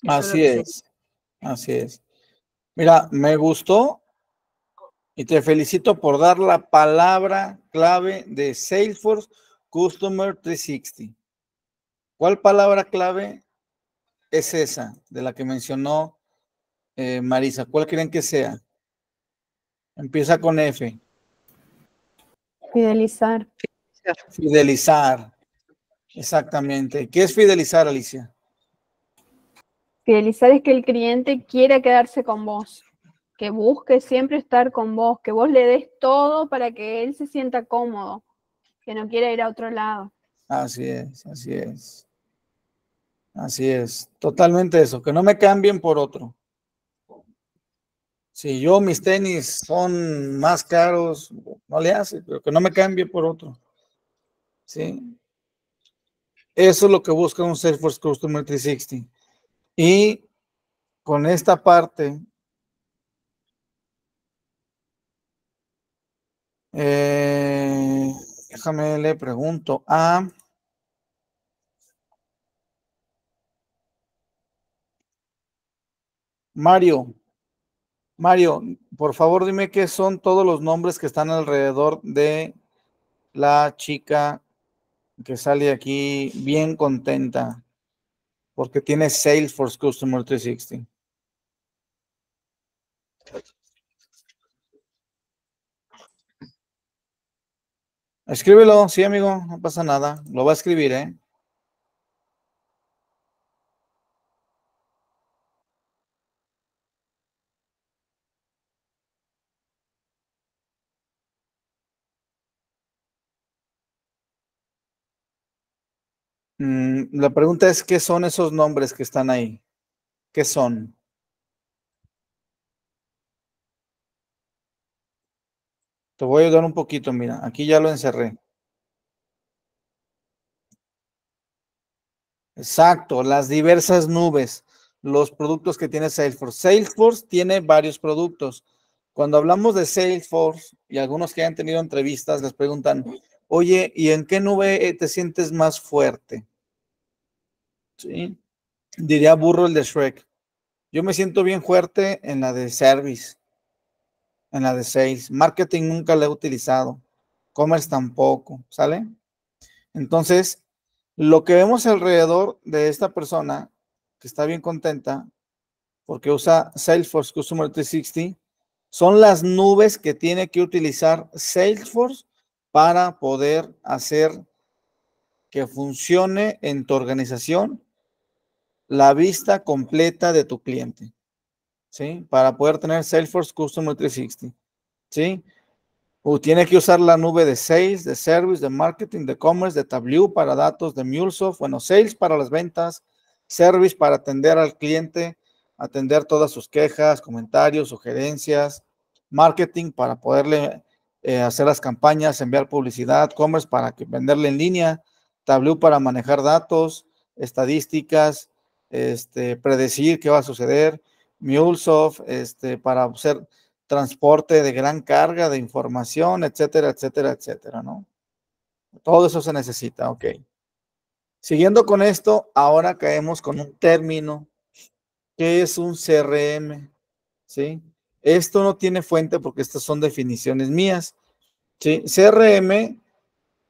así es así es. Mira, me gustó y te felicito por dar la palabra clave de Salesforce Customer 360. ¿Cuál palabra clave es esa de la que mencionó eh, Marisa? ¿Cuál creen que sea? Empieza con F. Fidelizar. Fidelizar. Exactamente. ¿Qué es fidelizar, Alicia? Fidelizar es que el cliente quiera quedarse con vos, que busque siempre estar con vos, que vos le des todo para que él se sienta cómodo que no quiere ir a otro lado. Así es, así es. Así es, totalmente eso, que no me cambien por otro. Si yo mis tenis son más caros, no le hace, pero que no me cambie por otro. ¿Sí? Eso es lo que busca un Salesforce Customer 360. Y con esta parte, eh, déjame, le pregunto a... Mario, Mario, por favor dime qué son todos los nombres que están alrededor de la chica que sale aquí bien contenta porque tiene Salesforce Customer 360. Escríbelo, sí, amigo, no pasa nada. Lo va a escribir, ¿eh? Mm, la pregunta es, ¿qué son esos nombres que están ahí? ¿Qué son? Te voy a ayudar un poquito, mira, aquí ya lo encerré. Exacto, las diversas nubes, los productos que tiene Salesforce. Salesforce tiene varios productos. Cuando hablamos de Salesforce y algunos que han tenido entrevistas les preguntan, oye, ¿y en qué nube eh, te sientes más fuerte? ¿Sí? Diría burro el de Shrek. Yo me siento bien fuerte en la de Service en la de Sales. Marketing nunca la he utilizado. Commerce tampoco, ¿sale? Entonces, lo que vemos alrededor de esta persona que está bien contenta porque usa Salesforce Customer 360 son las nubes que tiene que utilizar Salesforce para poder hacer que funcione en tu organización la vista completa de tu cliente. ¿sí? Para poder tener Salesforce Customer 360, ¿sí? O tiene que usar la nube de Sales, de Service, de Marketing, de Commerce, de Tableau para datos, de MuleSoft, bueno, Sales para las ventas, Service para atender al cliente, atender todas sus quejas, comentarios, sugerencias, Marketing para poderle eh, hacer las campañas, enviar publicidad, Commerce para que venderle en línea, Tableau para manejar datos, estadísticas, este, predecir qué va a suceder, MuleSoft, este, para hacer transporte de gran carga de información, etcétera, etcétera, etcétera, ¿no? Todo eso se necesita, ok. Siguiendo con esto, ahora caemos con un término que es un CRM, ¿sí? Esto no tiene fuente porque estas son definiciones mías, ¿sí? CRM,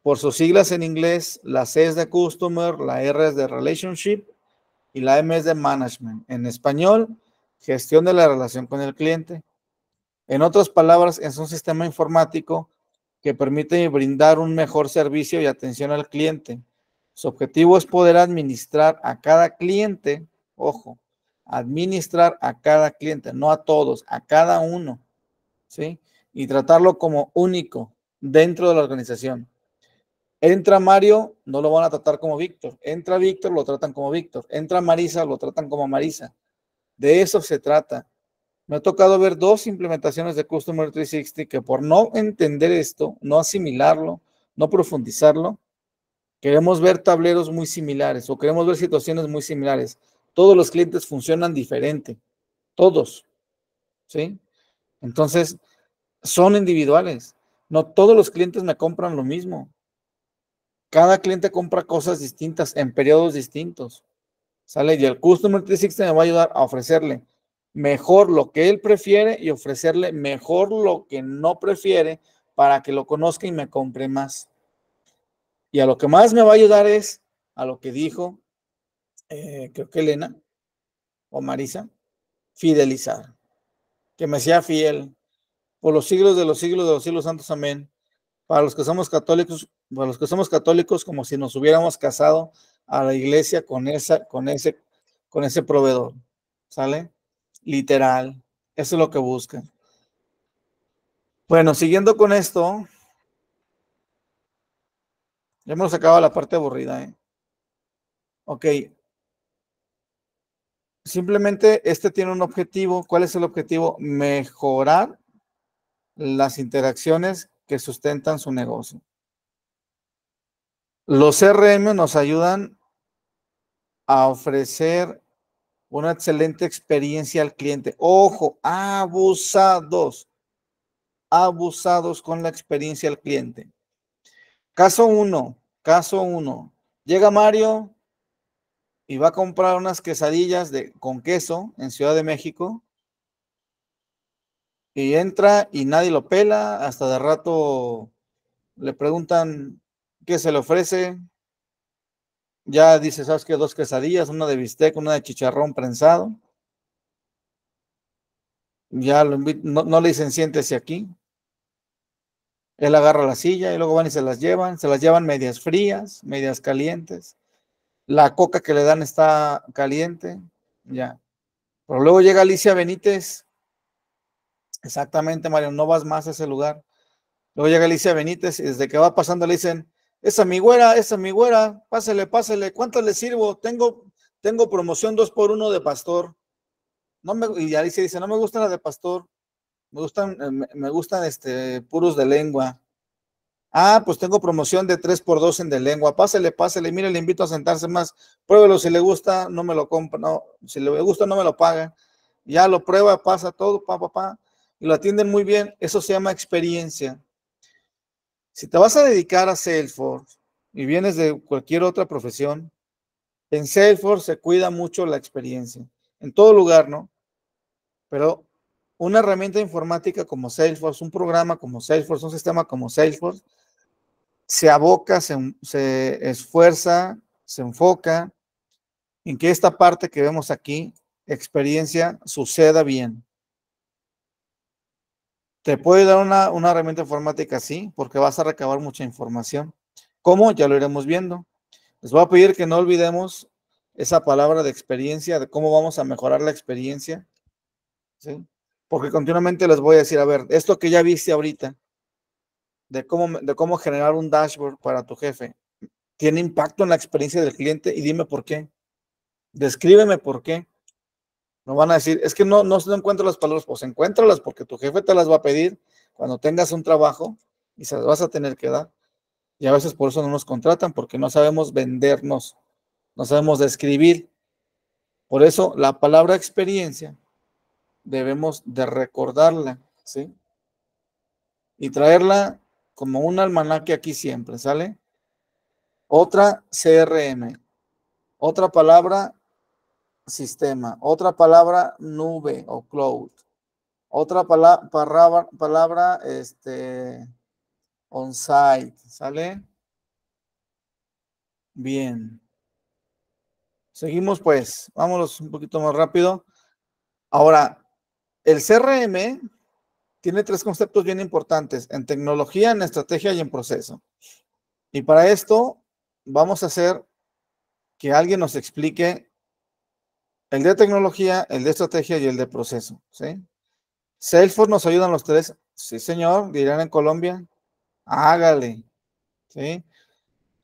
por sus siglas en inglés, la C es de Customer, la R es de Relationship y la M es de Management. En español, gestión de la relación con el cliente. En otras palabras, es un sistema informático que permite brindar un mejor servicio y atención al cliente. Su objetivo es poder administrar a cada cliente, ojo, administrar a cada cliente, no a todos, a cada uno, ¿sí? Y tratarlo como único dentro de la organización. Entra Mario, no lo van a tratar como Víctor. Entra Víctor, lo tratan como Víctor. Entra Marisa, lo tratan como Marisa. De eso se trata. Me ha tocado ver dos implementaciones de Customer 360 que por no entender esto, no asimilarlo, no profundizarlo, queremos ver tableros muy similares o queremos ver situaciones muy similares. Todos los clientes funcionan diferente, todos. ¿Sí? Entonces, son individuales. No todos los clientes me compran lo mismo. Cada cliente compra cosas distintas en periodos distintos. ¿Sale? Y el Customer 360 me va a ayudar a ofrecerle mejor lo que él prefiere y ofrecerle mejor lo que no prefiere para que lo conozca y me compre más. Y a lo que más me va a ayudar es a lo que dijo, eh, creo que Elena o Marisa, fidelizar. Que me sea fiel por los siglos de los siglos de los siglos santos. Amén. Para los que somos católicos, para los que somos católicos, como si nos hubiéramos casado a la iglesia con, esa, con, ese, con ese proveedor. ¿Sale? Literal. Eso es lo que buscan. Bueno, siguiendo con esto, ya hemos sacado la parte aburrida. ¿eh? Ok. Simplemente este tiene un objetivo. ¿Cuál es el objetivo? Mejorar las interacciones que sustentan su negocio. Los CRM nos ayudan a ofrecer una excelente experiencia al cliente. Ojo, abusados, abusados con la experiencia al cliente. Caso uno, caso 1. Llega Mario y va a comprar unas quesadillas de, con queso en Ciudad de México. Y entra y nadie lo pela, hasta de rato le preguntan, que se le ofrece, ya dice, ¿sabes que Dos quesadillas, una de bistec, una de chicharrón prensado. Ya no, no, le dicen siéntese aquí. Él agarra la silla y luego van y se las llevan. Se las llevan medias frías, medias calientes. La coca que le dan está caliente. Ya. Pero luego llega Alicia Benítez. Exactamente, Mario, no vas más a ese lugar. Luego llega Alicia Benítez y desde que va pasando le dicen, esa mi güera, esa mi güera, pásele, pásele, ¿cuánto le sirvo? Tengo, tengo promoción 2 por 1 de pastor. No me, y ahí se dice, no me gusta la de pastor, me gustan, eh, me, gustan este, puros de lengua. Ah, pues tengo promoción de 3 por dos en de lengua. pásale, pásele. Mire, le invito a sentarse más. Pruébelo si le gusta, no me lo compra. No, si le gusta, no me lo paga. Ya lo prueba, pasa todo, pa, pa, pa. Y lo atienden muy bien. Eso se llama experiencia. Si te vas a dedicar a Salesforce y vienes de cualquier otra profesión, en Salesforce se cuida mucho la experiencia. En todo lugar, ¿no? Pero una herramienta informática como Salesforce, un programa como Salesforce, un sistema como Salesforce, se aboca, se, esfuerza, se enfoca en que esta parte que vemos aquí, experiencia, suceda bien. Te puede dar una, herramienta informática, sí, porque vas a recabar mucha información. ¿Cómo? Ya lo iremos viendo. Les voy a pedir que no olvidemos esa palabra de experiencia, de cómo vamos a mejorar la experiencia. Porque continuamente les voy a decir, a ver, esto que ya viste ahorita, de cómo, de cómo generar un dashboard para tu jefe, tiene impacto en la experiencia del cliente y dime por qué. Descríbeme por qué. No van a decir, es que no, no, no encuentro las palabras, pues encuéntralas porque tu jefe te las va a pedir cuando tengas un trabajo y se las vas a tener que dar. Y a veces por eso no nos contratan, porque no sabemos vendernos, no sabemos describir. Por eso la palabra experiencia debemos de recordarla, ¿sí? Y traerla como un almanaque aquí siempre, ¿sale? Otra CRM, otra palabra sistema. Otra palabra, nube o cloud. Otra palabra, palabra, este, on-site, ¿sale? Bien. Seguimos pues, vámonos un poquito más rápido. Ahora, el CRM tiene tres conceptos bien importantes, en tecnología, en estrategia y en proceso. Y para esto vamos a hacer que alguien nos explique el de tecnología, el de estrategia y el de proceso, ¿sí? Salesforce nos ayudan los tres, sí señor, dirán en Colombia, hágale, ¿sí?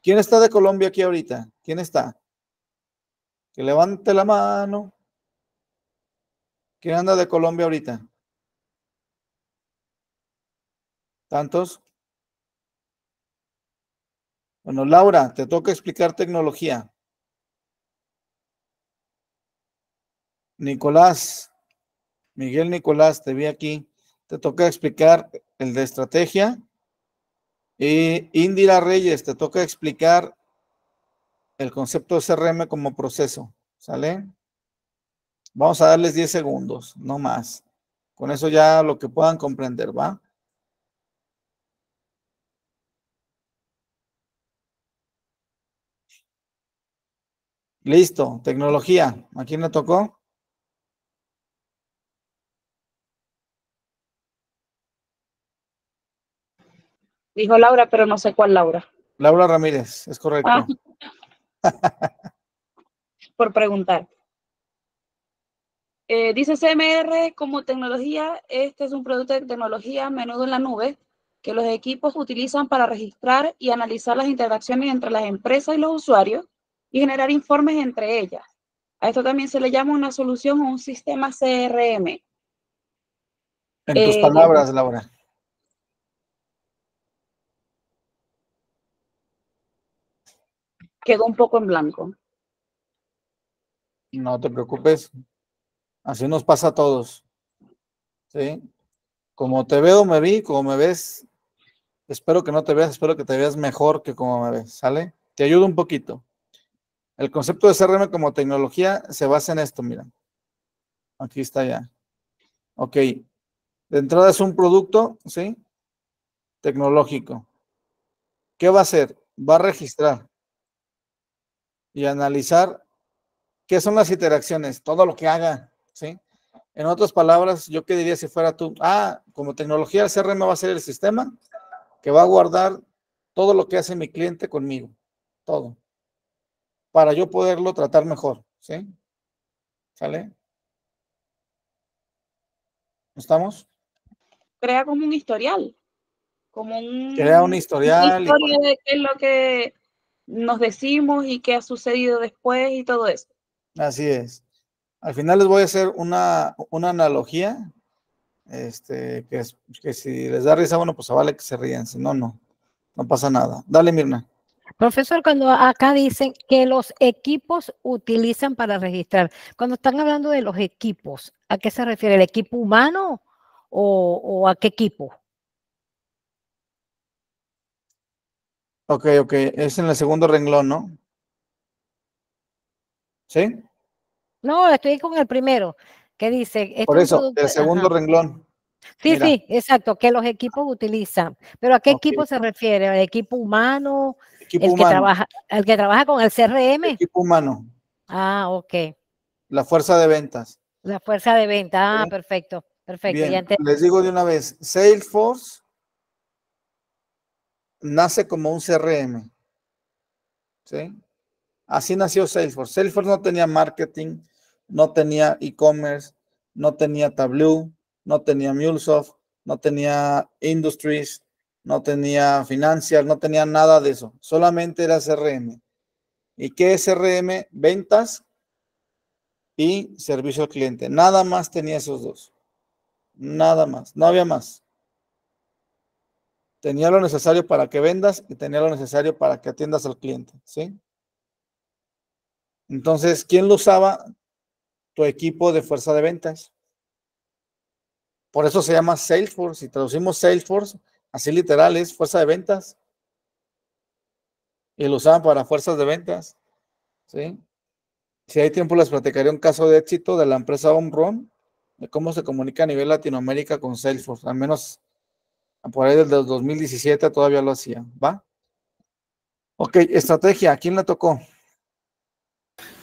¿Quién está de Colombia aquí ahorita? ¿Quién está? Que levante la mano. ¿Quién anda de Colombia ahorita? ¿Tantos? Bueno, Laura, te toca explicar tecnología. Nicolás, Miguel Nicolás, te vi aquí. Te toca explicar el de estrategia. Y Indira Reyes, te toca explicar el concepto de CRM como proceso. ¿Sale? Vamos a darles 10 segundos, no más. Con eso ya lo que puedan comprender, ¿va? Listo, tecnología. ¿A quién le tocó? Dijo Laura, pero no sé cuál Laura. Laura Ramírez, es correcto. Ah. Por preguntar. Eh, dice CMR como tecnología, este es un producto de tecnología a menudo en la nube que los equipos utilizan para registrar y analizar las interacciones entre las empresas y los usuarios y generar informes entre ellas. A esto también se le llama una solución o un sistema CRM. En tus eh, palabras, Laura. quedó un poco en blanco. No te preocupes. Así nos pasa a todos. ¿Sí? Como te veo, me vi, como me ves. Espero que no te veas, espero que te veas mejor que como me ves, ¿sale? Te ayudo un poquito. El concepto de CRM como tecnología se basa en esto, mira. Aquí está ya. Ok. De entrada es un producto, ¿sí? Tecnológico. ¿Qué va a hacer? Va a registrar y analizar qué son las interacciones, todo lo que haga, ¿sí? En otras palabras, yo qué diría si fuera tú, ah, como tecnología el CRM va a ser el sistema que va a guardar todo lo que hace mi cliente conmigo, todo, para yo poderlo tratar mejor, ¿sí? ¿Sale? ¿Estamos? Crea como un historial, como un... Crea un historial. Un de qué es lo que nos decimos y qué ha sucedido después y todo eso. Así es. Al final les voy a hacer una, analogía, este, que, si les da risa, bueno, pues vale que se rían, si no, no, no pasa nada. Dale, Mirna. Profesor, cuando acá dicen que los equipos utilizan para registrar, cuando están hablando de los equipos, ¿a qué se refiere? ¿El equipo humano o, o a qué equipo? Ok, ok. Es en el segundo renglón, ¿no? ¿Sí? No, estoy con el primero, ¿Qué dice... Este Por eso, el segundo renglón. Sí, sí, exacto, que los equipos utilizan. Pero ¿a qué equipo se refiere? ¿Al equipo humano? el, Que trabaja, el que trabaja con el CRM. El equipo humano. Ah, ok. La fuerza de ventas. La fuerza de ventas, ah, perfecto, perfecto. Les digo de una vez, Salesforce nace como un CRM. ¿sí? Así nació Salesforce. Salesforce no tenía marketing, no tenía e-commerce, no tenía Tableau, no tenía MuleSoft, no tenía Industries, no tenía Financial, no tenía nada de eso. Solamente era CRM. ¿Y qué es CRM? Ventas y servicio al cliente. Nada más tenía esos dos. Nada más. No había más. Tenía lo necesario para que vendas y tenía lo necesario para que atiendas al cliente, ¿sí? Entonces, ¿quién lo usaba? Tu equipo de fuerza de ventas. Por eso se llama Salesforce. Si traducimos Salesforce, así literal es fuerza de ventas. Y lo usaban para fuerzas de ventas. ¿sí? Si hay tiempo, les platicaré un caso de éxito de la empresa Omron, de cómo se comunica a nivel Latinoamérica con Salesforce. Al menos por ahí desde el 2017 todavía lo hacía, ¿va? Ok, estrategia, ¿a quién le tocó?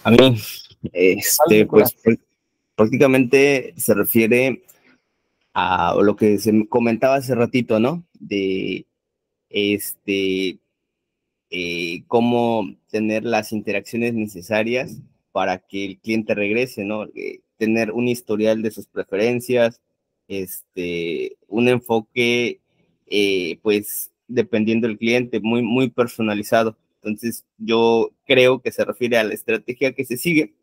A mí, este, pues prácticamente se refiere a lo que se comentaba hace ratito, ¿no? De este, eh, cómo tener las interacciones necesarias para que el cliente regrese, ¿no? Eh, tener un historial de sus preferencias, este, un enfoque eh, pues dependiendo del cliente, muy, muy personalizado. Entonces yo creo que se refiere a la estrategia que se sigue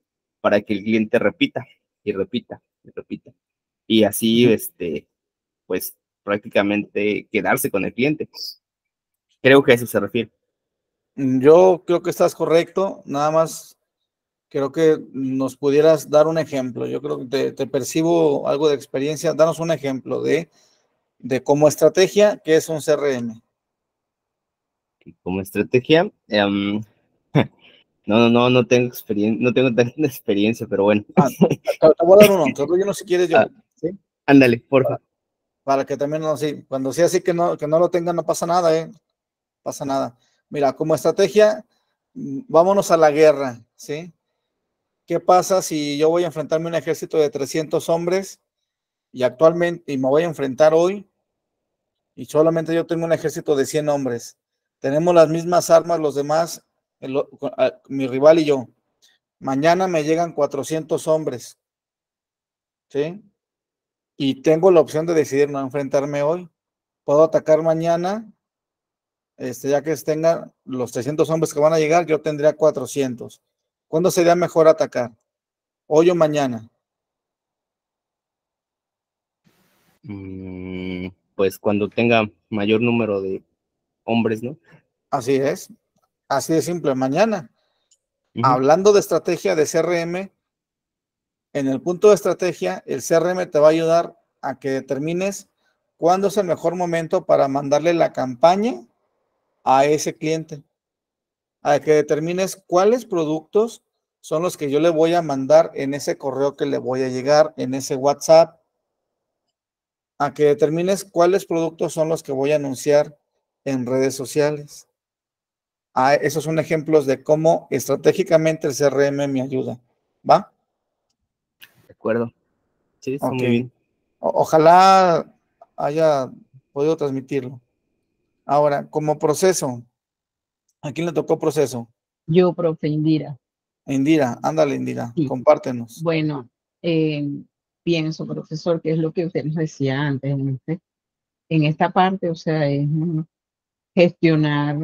para que el cliente repita y repita y repita. Y así, este, pues prácticamente quedarse con el cliente. Creo que a eso se refiere. Mm, yo creo que estás correcto, nada más creo que nos pudieras dar un ejemplo. Yo creo que te percibo algo de experiencia. Danos un ejemplo de de como estrategia, ¿qué es un CRM? Como estrategia, em, no, no, no, no tengo experiencia, no tengo tanta experiencia, pero bueno. Ah, a uno, si quieres yo. Ah, ándale, por Para, que también no, cuando sea así que no, que no lo tengan, no pasa nada, eh. Pasa nada. Mira, como estrategia, mm, vámonos a la guerra, ¿sí? ¿Qué pasa si yo voy a enfrentarme a un ejército de 300 hombres y actualmente, y me voy a enfrentar hoy y solamente yo tengo un ejército de 100 hombres. Tenemos las mismas armas los demás, mi rival y yo. Mañana me llegan 400 hombres. ¿Sí? Y tengo la opción de decidir no enfrentarme hoy. Puedo atacar mañana. Este, ya que tengan los 300 hombres que van a llegar, yo tendría 400. ¿Cuándo sería mejor atacar? ¿Hoy o mañana? Mm pues cuando tenga mayor número de hombres, ¿no? Así es, así de simple. Mañana, hablando de estrategia de CRM, en el punto de estrategia, el CRM te va a ayudar a que determines cuándo es el mejor momento para mandarle la campaña a ese cliente, a que determines cuáles productos son los que yo le voy a mandar en ese correo que le voy a llegar, en ese WhatsApp, a que determines cuáles productos son los que voy a anunciar en redes sociales. Ah, esos son ejemplos de cómo estratégicamente el CRM me ayuda. ¿Va? De acuerdo. Sí, está muy bien. ojalá haya podido transmitirlo. Ahora, como proceso, ¿a quién le tocó proceso? Yo, profe Indira. Indira, ándale, Indira, compártenos. Bueno, eh, pienso, profesor, que es lo que usted nos decía antes, en, este, esta parte, o sea, es mm, gestionar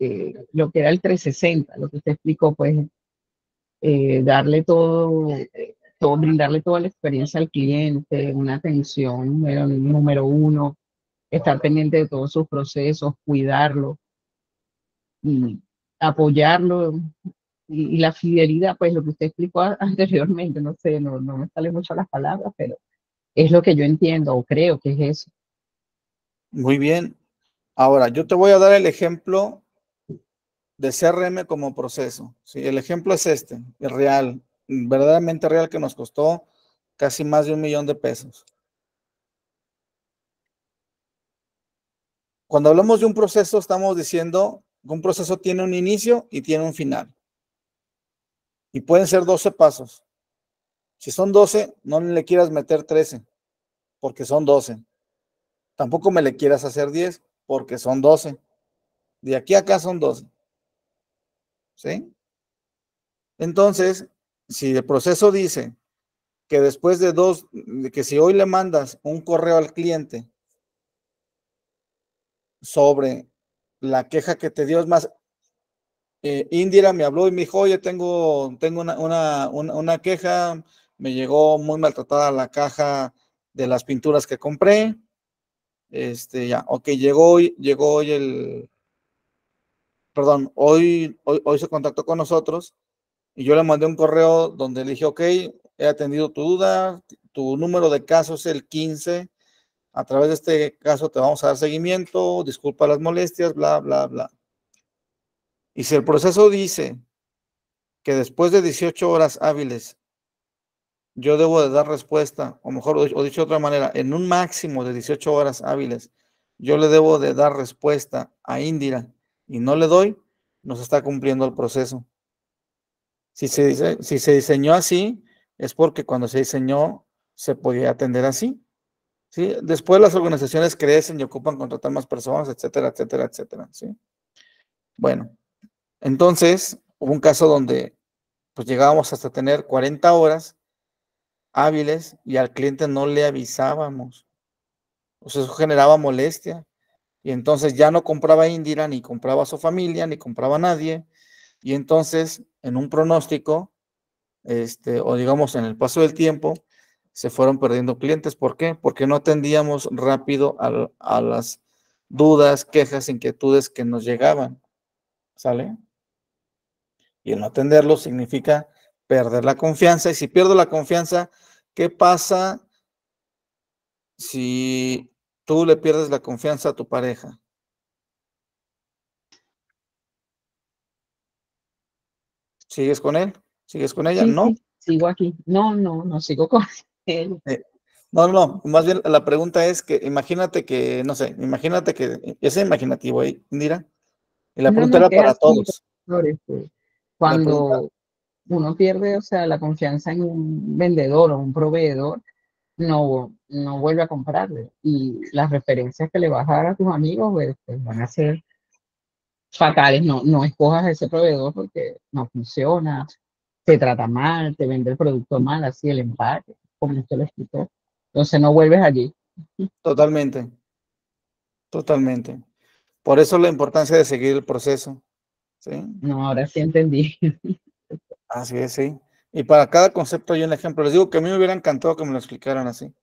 eh, lo que era el 360, lo que usted explicó, pues eh, darle todo, eh, todo, brindarle toda la experiencia al cliente, una atención número, número uno, estar pendiente de todos sus procesos, cuidarlo y apoyarlo y, la fidelidad, pues lo que usted explicó anteriormente, no sé, no, no me salen mucho las palabras, pero es lo que yo entiendo o creo que es eso. Muy bien. Ahora, yo te voy a dar el ejemplo de CRM como proceso. ¿sí? El ejemplo es este, el real, verdaderamente real que nos costó casi más de un millón de pesos. Cuando hablamos de un proceso, estamos diciendo que un proceso tiene un inicio y tiene un final. Y pueden ser 12 pasos. Si son 12, no le quieras meter 13, porque son 12. Tampoco me le quieras hacer 10, porque son 12. De aquí a acá son 12. ¿Sí? Entonces, si el proceso dice que después de dos, que si hoy le mandas un correo al cliente sobre la queja que te dio, es más, eh, Indira me habló y me dijo, oye, tengo, tengo una, una, queja, me llegó muy maltratada la caja de las pinturas que compré. Este, ya, ok, llegó hoy, llegó hoy el, perdón, hoy, hoy, se contactó con nosotros y yo le mandé un correo donde le dije, ok, he atendido tu duda, tu número de caso es el 15, a través de este caso te vamos a dar seguimiento, disculpa las molestias, bla, bla, bla. Y si el proceso dice que después de 18 horas hábiles yo debo de dar respuesta, o mejor, dicho de otra manera, en un máximo de 18 horas hábiles, yo le debo de dar respuesta a Indira y no le doy, no se está cumpliendo el proceso. Si se, si se diseñó así, es porque cuando se diseñó se podía atender así. Después las organizaciones crecen y ocupan contratar más personas, etcétera, etcétera, etcétera. ¿sí? Bueno. Entonces, hubo un caso donde pues llegábamos hasta tener 40 horas hábiles y al cliente no le avisábamos. O sea, eso generaba molestia. Y entonces ya no compraba Indira, ni compraba a su familia, ni compraba a nadie. Y entonces, en un pronóstico, este, o digamos en el paso del tiempo, se fueron perdiendo clientes. ¿Por qué? Porque no atendíamos rápido a, a las dudas, quejas, inquietudes que nos llegaban. ¿Sale? Y el no atenderlo significa perder la confianza. Y si pierdo la confianza, ¿qué pasa si tú le pierdes la confianza a tu pareja? ¿Sigues con él? ¿Sigues con ella? no. sigo aquí. No, no, no sigo con él. Eh, no, no, más bien la pregunta es que imagínate que, no sé, imagínate que, ese imaginativo, ahí, mira. Y la pregunta era para todos. Este, cuando uno pierde, o sea, la confianza en un vendedor o un proveedor, no, no vuelve a comprarle. Y las referencias que le vas a dar a tus amigos pues, pues, van a ser fatales. No, no escojas ese proveedor porque no funciona, te trata mal, te vende el producto mal, así el empaque, como usted lo explicó. Entonces no vuelves allí. Totalmente. Totalmente. Por eso la importancia de seguir el proceso, no, ahora sí entendí. Así es, sí. Y para cada concepto hay un ejemplo. Les digo que a mí me hubiera encantado que me lo explicaran así.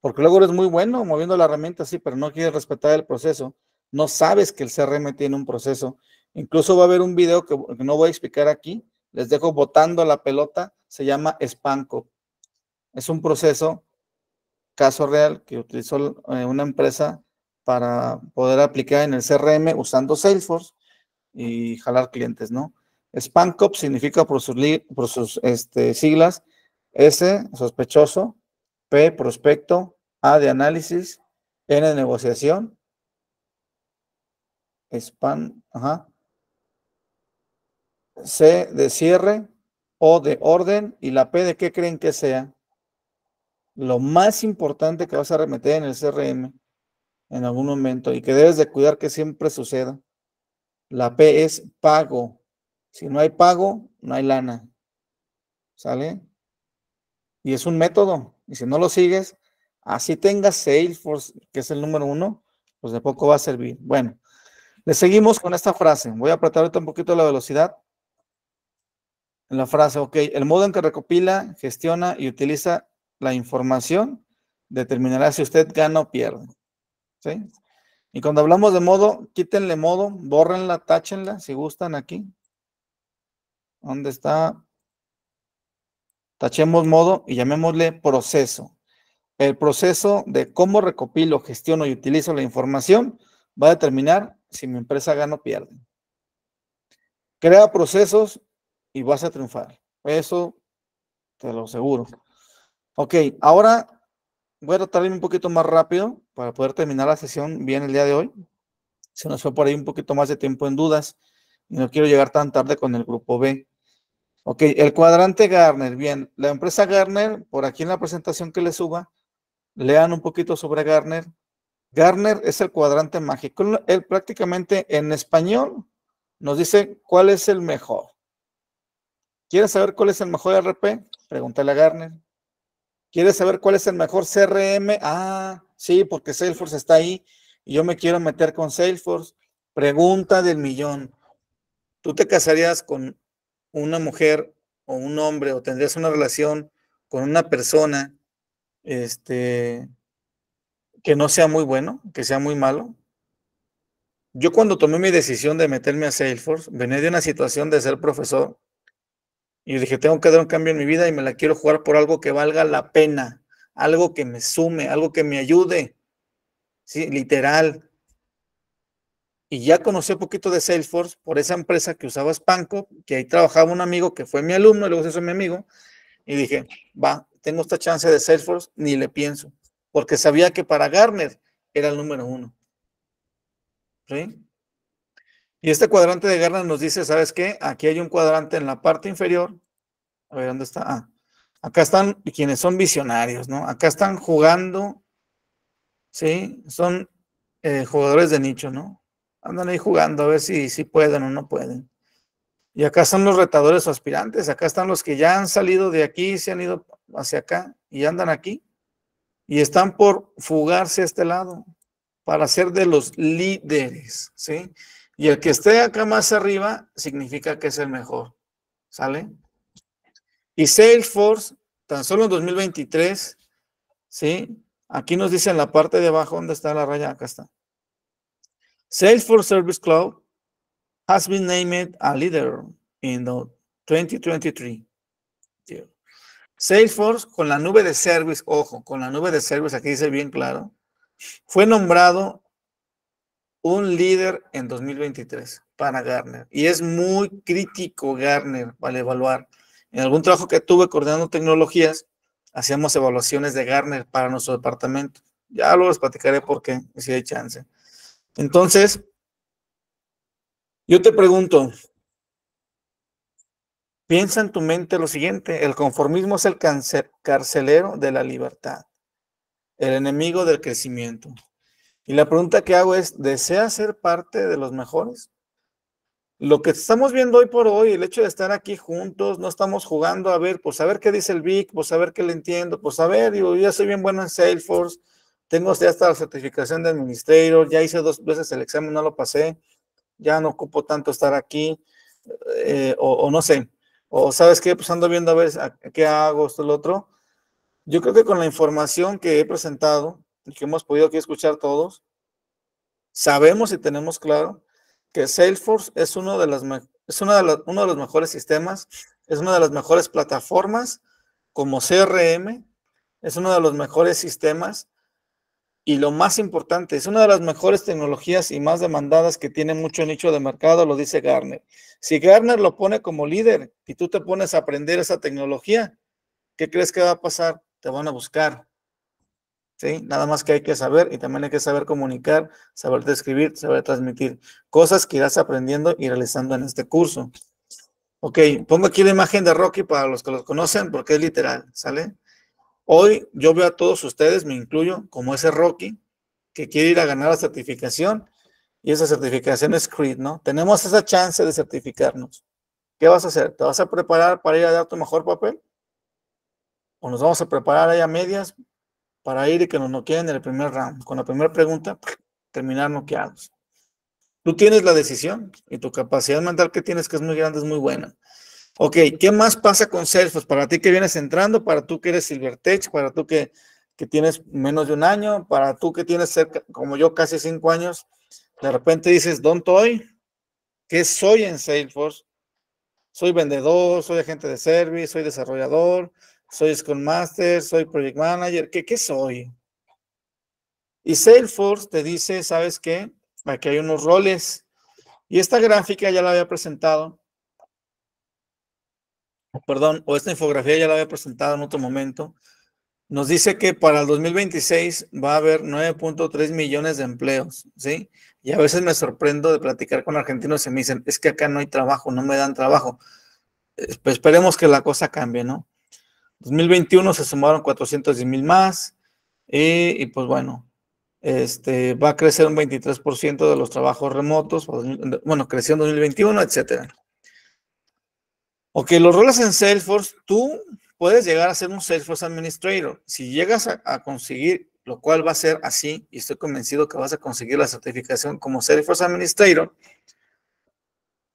Porque luego eres muy bueno moviendo la herramienta así, pero no quieres respetar el proceso. No sabes que el CRM tiene un proceso. Incluso va a haber un video que no voy a explicar aquí. Les dejo botando la pelota. Se llama Spanco. Es un proceso, caso real, que utilizó eh, una empresa para poder aplicar en el CRM usando Salesforce y jalar clientes, ¿no? SpamCop significa por sus, este, siglas S, sospechoso, P, prospecto, A de análisis, N de negociación, spam, ajá, C de cierre, O de orden y la P de qué creen que sea. Lo más importante que vas a remeter en el CRM en algún momento y que debes de cuidar que siempre suceda la P es pago. Si no hay pago, no hay lana. ¿Sale? Y es un método. Y si no lo sigues, así tengas Salesforce, que es el número uno, pues de poco va a servir. Bueno, le seguimos con esta frase. Voy a apretar un poquito la velocidad. En la frase, ok, el modo en que recopila, gestiona y utiliza la información determinará si usted gana o pierde. ¿Sí? Y cuando hablamos de modo, quítenle modo, bórrenla, táchenla, si gustan aquí. ¿Dónde está? Tachemos modo y llamémosle proceso. El proceso de cómo recopilo, gestiono y utilizo la información va a determinar si mi empresa gana o pierde. Crea procesos y vas a triunfar. Eso te lo aseguro. Ok, ahora voy a tratar de un poquito más rápido para poder terminar la sesión bien el día de hoy. Se nos fue por ahí un poquito más de tiempo en dudas y no quiero llegar tan tarde con el grupo B. Ok, el cuadrante Garner. Bien, la empresa Garner, por aquí en la presentación que le suba, lean un poquito sobre Garner. Garner es el cuadrante mágico. Él prácticamente en español nos dice cuál es el mejor. ¿Quieres saber cuál es el mejor RP? Pregúntale a Garner. ¿Quieres saber cuál es el mejor CRM? Ah, sí, porque Salesforce está ahí y yo me quiero meter con Salesforce. Pregunta del millón. ¿Tú te casarías con una mujer o un hombre o tendrías una relación con una persona este, que no sea muy bueno, que sea muy malo? Yo cuando tomé mi decisión de meterme a Salesforce, venía de una situación de ser profesor y dije, tengo que dar un cambio en mi vida y me la quiero jugar por algo que valga la pena, algo que me sume, algo que me ayude. Sí, literal. Y ya conocí un poquito de Salesforce por esa empresa que usaba Spanco, que ahí trabajaba un amigo que fue mi alumno, y luego se hizo mi amigo. Y dije, va, tengo esta chance de Salesforce, ni le pienso. Porque sabía que para Garner era el número uno. ¿Sí? Y este cuadrante de guerra nos dice, ¿sabes qué? Aquí hay un cuadrante en la parte inferior. A ver, ¿dónde está? Ah, acá están quienes son visionarios, ¿no? Acá están jugando, ¿sí? Son eh, jugadores de nicho, ¿no? Andan ahí jugando a ver si, si pueden o no pueden. Y acá están los retadores o aspirantes. Acá están los que ya han salido de aquí, se han ido hacia acá y andan aquí. Y están por fugarse a este lado para ser de los líderes, ¿sí? sí y el que esté acá más arriba significa que es el mejor. ¿Sale? Y Salesforce, tan solo en 2023, ¿sí? Aquí nos dice en la parte de abajo, donde está la raya? Acá está. Salesforce Service Cloud has been named a leader in 2023. Salesforce con la nube de service, ojo, con la nube de service, aquí dice bien claro, fue nombrado un líder en 2023 para Garner. Y es muy crítico Garner para evaluar. En algún trabajo que tuve coordinando tecnologías, hacíamos evaluaciones de Garner para nuestro departamento. Ya luego les platicaré por qué, si hay chance. Entonces, yo te pregunto, piensa en tu mente lo siguiente, el conformismo es el carcelero de la libertad, el enemigo del crecimiento. Y la pregunta que hago es, ¿desea ser parte de los mejores? Lo que estamos viendo hoy por hoy, el hecho de estar aquí juntos, no estamos jugando a ver, pues a ver qué dice el Vic, pues a ver qué le entiendo, pues a ver, yo ya soy bien bueno en Salesforce, tengo ya hasta la certificación de administrador, ya hice dos veces el examen, no lo pasé, ya no ocupo tanto estar aquí, eh, o, no sé, o sabes qué, pues ando viendo a ver qué hago, esto, lo otro. Yo creo que con la información que he presentado, que hemos podido aquí escuchar todos, sabemos y tenemos claro que Salesforce es uno de, las, es una de uno de los mejores sistemas, es una de las mejores plataformas como CRM, es uno de los mejores sistemas y lo más importante, es una de las mejores tecnologías y más demandadas que tiene mucho nicho de mercado, lo dice Garner. Si Garner lo pone como líder y tú te pones a aprender esa tecnología, ¿qué crees que va a pasar? Te van a buscar, ¿sí? Nada más que hay que saber y también hay que saber comunicar, saber describir, saber transmitir cosas que irás aprendiendo y realizando en este curso. Ok, pongo aquí la imagen de Rocky para los que los conocen porque es literal, ¿sale? Hoy yo veo a todos ustedes, me incluyo, como ese Rocky que quiere ir a ganar la certificación y esa certificación es CREED, ¿no? Tenemos esa chance de certificarnos. ¿Qué vas a hacer? ¿Te vas a preparar para ir a dar tu mejor papel? ¿O nos vamos a preparar ahí a medias para ir y que nos noqueen en el primer round. Con la primera pregunta, pues, terminar noqueados. Tú tienes la decisión y tu capacidad mandar que tienes, que es muy grande, es muy buena. Ok, ¿qué más pasa con Salesforce? Para ti que vienes entrando, para tú que eres Silvertech, para tú que, que tienes menos de un año, para tú que tienes cerca, como yo, casi cinco años, de repente dices, ¿dónde Toy, ¿qué soy en Salesforce? Soy vendedor, soy agente de service, soy desarrollador, soy Scrum Master, soy Project Manager, ¿qué, soy? Y Salesforce te dice, ¿sabes qué? Aquí hay unos roles. Y esta gráfica ya la había presentado. Perdón, o esta infografía ya la había presentado en otro momento. Nos dice que para el 2026 va a haber 9.3 millones de empleos, ¿sí? Y a veces me sorprendo de platicar con argentinos y me dicen, es que acá no hay trabajo, no me dan trabajo. esperemos que la cosa cambie, ¿no? 2021 se sumaron 410 mil más y, pues bueno, este, va a crecer un 23% de los trabajos remotos, pues, bueno, creció en 2021, etcétera. Ok, los roles en Salesforce, tú puedes llegar a ser un Salesforce Administrator. Si llegas a, conseguir, lo cual va a ser así, y estoy convencido que vas a conseguir la certificación como Salesforce Administrator,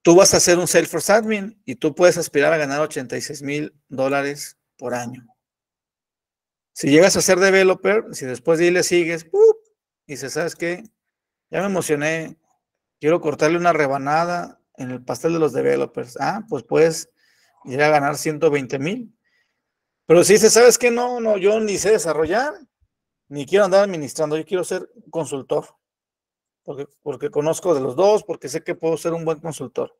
tú vas a ser un Salesforce Admin y tú puedes aspirar a ganar 86 mil dólares por año. Si llegas a ser developer, si después de ahí le sigues, y se ¿sabes que Ya me emocioné, quiero cortarle una rebanada en el pastel de los developers. Ah, pues puedes ir a ganar 120 mil. Pero si se ¿sabes que No, no, yo ni sé desarrollar, ni quiero andar administrando, yo quiero ser consultor. Porque, porque conozco de los dos, porque sé que puedo ser un buen consultor.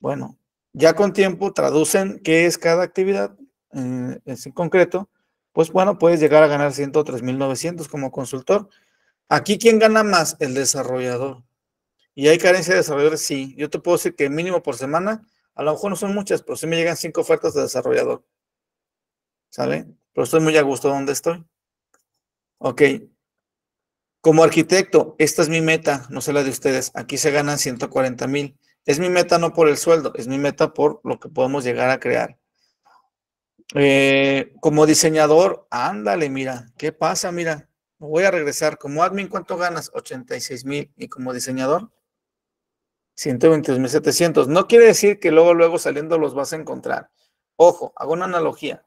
Bueno, ya con tiempo traducen qué es cada actividad eh, en concreto, pues bueno, puedes llegar a ganar 103.900 como consultor. Aquí, ¿quién gana más? El desarrollador. ¿Y hay carencia de desarrolladores? Sí. Yo te puedo decir que mínimo por semana, a lo mejor no son muchas, pero sí me llegan cinco ofertas de desarrollador. ¿Sale? Pero estoy muy a gusto donde estoy. Ok. Como arquitecto, esta es mi meta, no sé la de ustedes. Aquí se ganan 140 mil. Es mi meta no por el sueldo, es mi meta por lo que podemos llegar a crear. Eh, como diseñador, ándale, mira, ¿qué pasa? Mira, voy a regresar. Como admin, ¿cuánto ganas? 86 mil. Y como diseñador, mil 700 No quiere decir que luego, luego saliendo los vas a encontrar. Ojo, hago una analogía.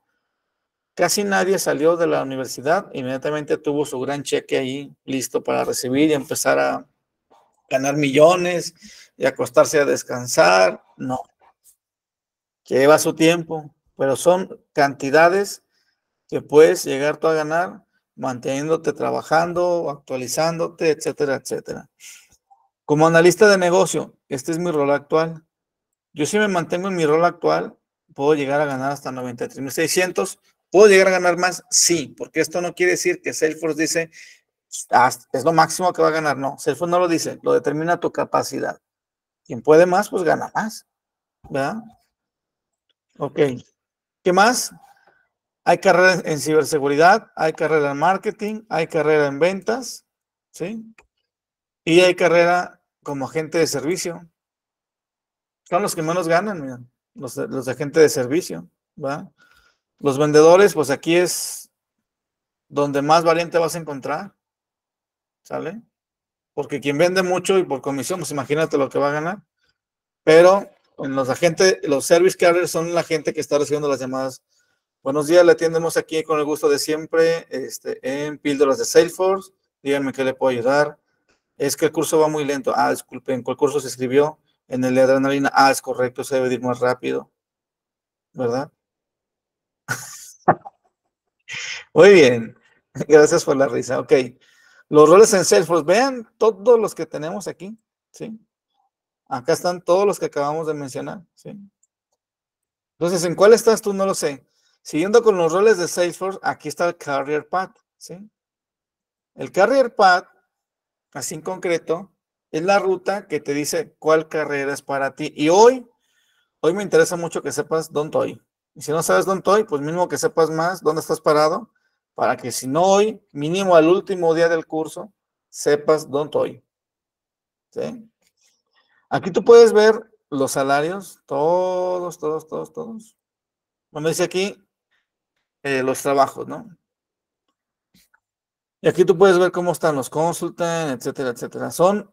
Casi nadie salió de la universidad, inmediatamente tuvo su gran cheque ahí listo para recibir y empezar a ganar millones y acostarse a descansar. No. Lleva su tiempo, pero son cantidades que puedes llegar tú a ganar manteniéndote trabajando, actualizándote, etcétera, etcétera. Como analista de negocio, este es mi rol actual. Yo si me mantengo en mi rol actual, puedo llegar a ganar hasta 93.600. ¿Puedo llegar a ganar más? Sí, porque esto no quiere decir que Salesforce dice, es lo máximo que va a ganar. No, Salesforce no lo dice, lo determina tu capacidad. Quien puede más, pues gana más. ¿Verdad? Ok. ¿Qué más? Hay carrera en ciberseguridad, hay carrera en marketing, hay carrera en ventas, ¿sí? Y hay carrera como agente de servicio. Son los que menos ganan, los, los de de servicio, ¿va? Los vendedores, pues aquí es donde más valiente vas a encontrar, ¿sale? Porque quien vende mucho y por comisión, pues imagínate lo que va a ganar. Pero los agentes, los service carriers son la gente que está recibiendo las llamadas. Buenos días, le atendemos aquí con el gusto de siempre este, en Píldoras de Salesforce. Díganme qué le puedo ayudar. Es que el curso va muy lento. Ah, disculpen, ¿cuál curso se escribió? En el de adrenalina. Ah, es correcto, se debe ir más rápido. ¿Verdad? muy bien. Gracias por la risa. Ok. Los roles en Salesforce. Vean todos los que tenemos aquí. ¿Sí? Acá están todos los que acabamos de mencionar. ¿sí? Entonces, ¿en cuál estás tú? No lo sé. Siguiendo con los roles de Salesforce, aquí está el Carrier Path. ¿sí? El Carrier Path, así en concreto, es la ruta que te dice cuál carrera es para ti. Y hoy, hoy me interesa mucho que sepas dónde estoy. Y si no sabes dónde estoy, pues mínimo que sepas más dónde estás parado, para que si no hoy, mínimo al último día del curso, sepas dónde estoy. ¿Sí? Aquí tú puedes ver los salarios, todos, todos, todos, todos. Bueno, dice aquí, eh, los trabajos, ¿no? Y aquí tú puedes ver cómo están los consultan, etcétera, etcétera. Son,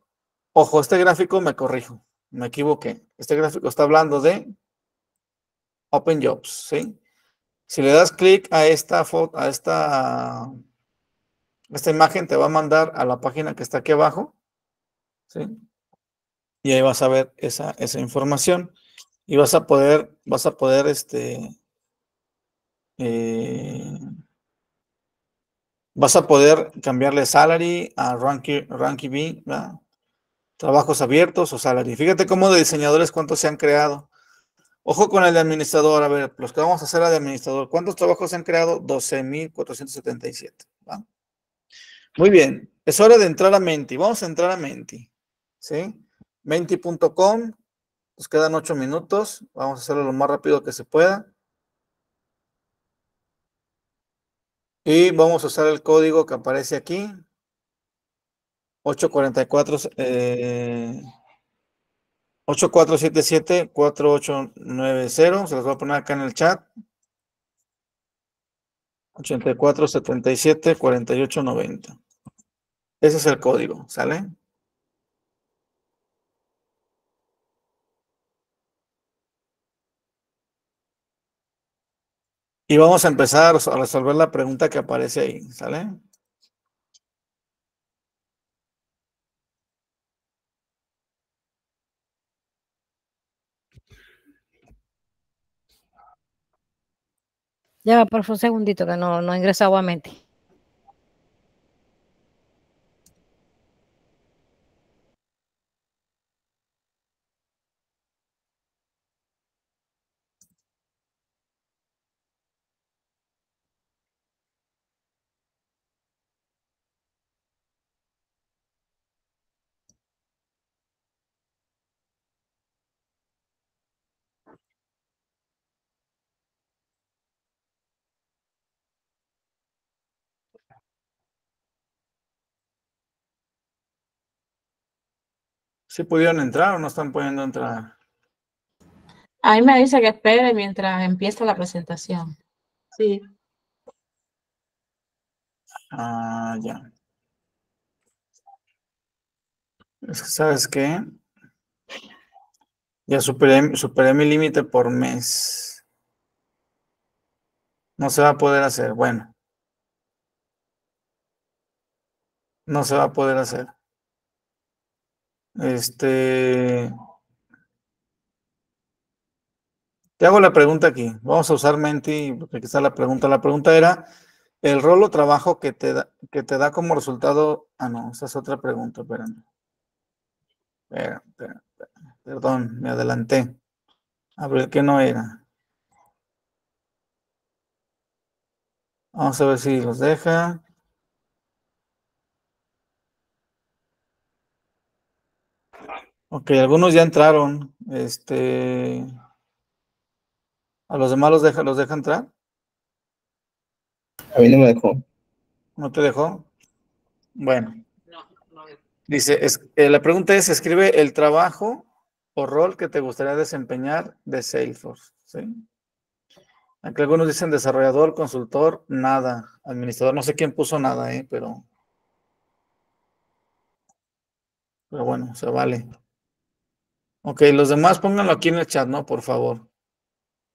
ojo, este gráfico me corrijo, me equivoqué. Este gráfico está hablando de Open Jobs, ¿sí? Si le das clic a esta foto, a esta, esta imagen, te va a mandar a la página que está aquí abajo, ¿sí? y ahí vas a ver esa, esa información y vas a poder, vas a poder, este, eh, vas a poder cambiarle salary a ranking B, trabajos abiertos o salary. Fíjate cómo de diseñadores cuántos se han creado. Ojo con el de administrador, a ver, los que vamos a hacer a de administrador, ¿cuántos trabajos se han creado? 12.477. Muy bien, es hora de entrar a Menti, vamos a entrar a Menti, ¿sí? 20.com Nos quedan 8 minutos. Vamos a hacerlo lo más rápido que se pueda. Y vamos a usar el código que aparece aquí. 844 8477-4890. Eh, se los voy a poner acá en el chat. 8477-4890. Ese es el código, ¿sale? Y vamos a empezar a resolver la pregunta que aparece ahí, ¿sale? Ya, por un segundito que no, no ingresaba a ¿Sí pudieron entrar o no están pudiendo entrar? Ahí me dice que espere mientras empieza la presentación. Sí. Ah, ya. Es que, ¿sabes qué? Ya superé, superé mi límite por mes. No se va a poder hacer. Bueno. No se va a poder hacer. Este. Te hago la pregunta aquí. Vamos a usar Menti, porque aquí está la pregunta. La pregunta era: ¿el rol o trabajo que te da, que te da como resultado? Ah, no, esa es otra pregunta, Espera, Perdón, me adelanté. A ver, ¿qué no era? Vamos a ver si los deja. Ok, algunos ya entraron. Este. ¿A los demás los deja, los deja entrar? A mí no me dejó. ¿No te dejó? Bueno. No, no. Dice, es, eh, la pregunta es, escribe el trabajo o rol que te gustaría desempeñar de Salesforce. ¿sí? Aquí algunos dicen desarrollador, consultor, nada. Administrador, no sé quién puso nada, ¿eh? pero. Pero bueno, se vale. Ok, los demás pónganlo aquí en el chat, ¿no? Por favor.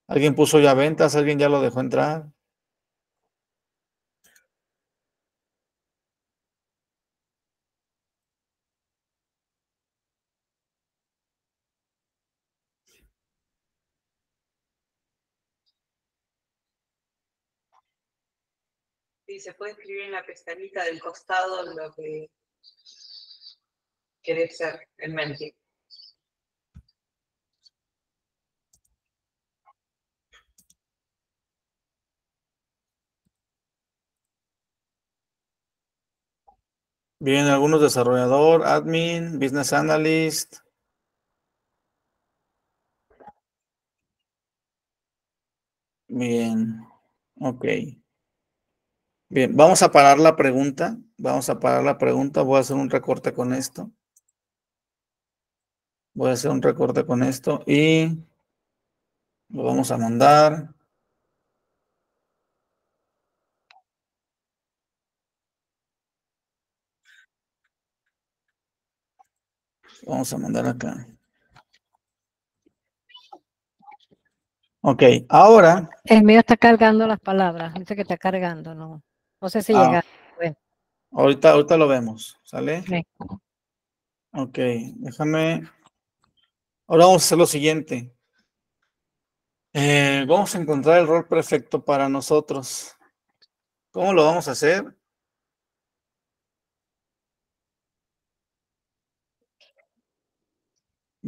¿Alguien puso ya ventas? ¿Alguien ya lo dejó entrar? Sí, se puede escribir en la pestañita del costado lo que querés ser el mente. Bien, algunos desarrollador, admin, business analyst. Bien, ok. Bien, vamos a parar la pregunta. Vamos a parar la pregunta. Voy a hacer un recorte con esto. Voy a hacer un recorte con esto y lo vamos a mandar. Vamos a mandar acá. Ok, ahora. El mío está cargando las palabras. Dice que está cargando, no. No sé si ah. llega. Pues. Ahorita, ahorita lo vemos, ¿sale? Sí. Ok, déjame. Ahora vamos a hacer lo siguiente. Eh, vamos a encontrar el rol perfecto para nosotros. ¿Cómo lo vamos a hacer?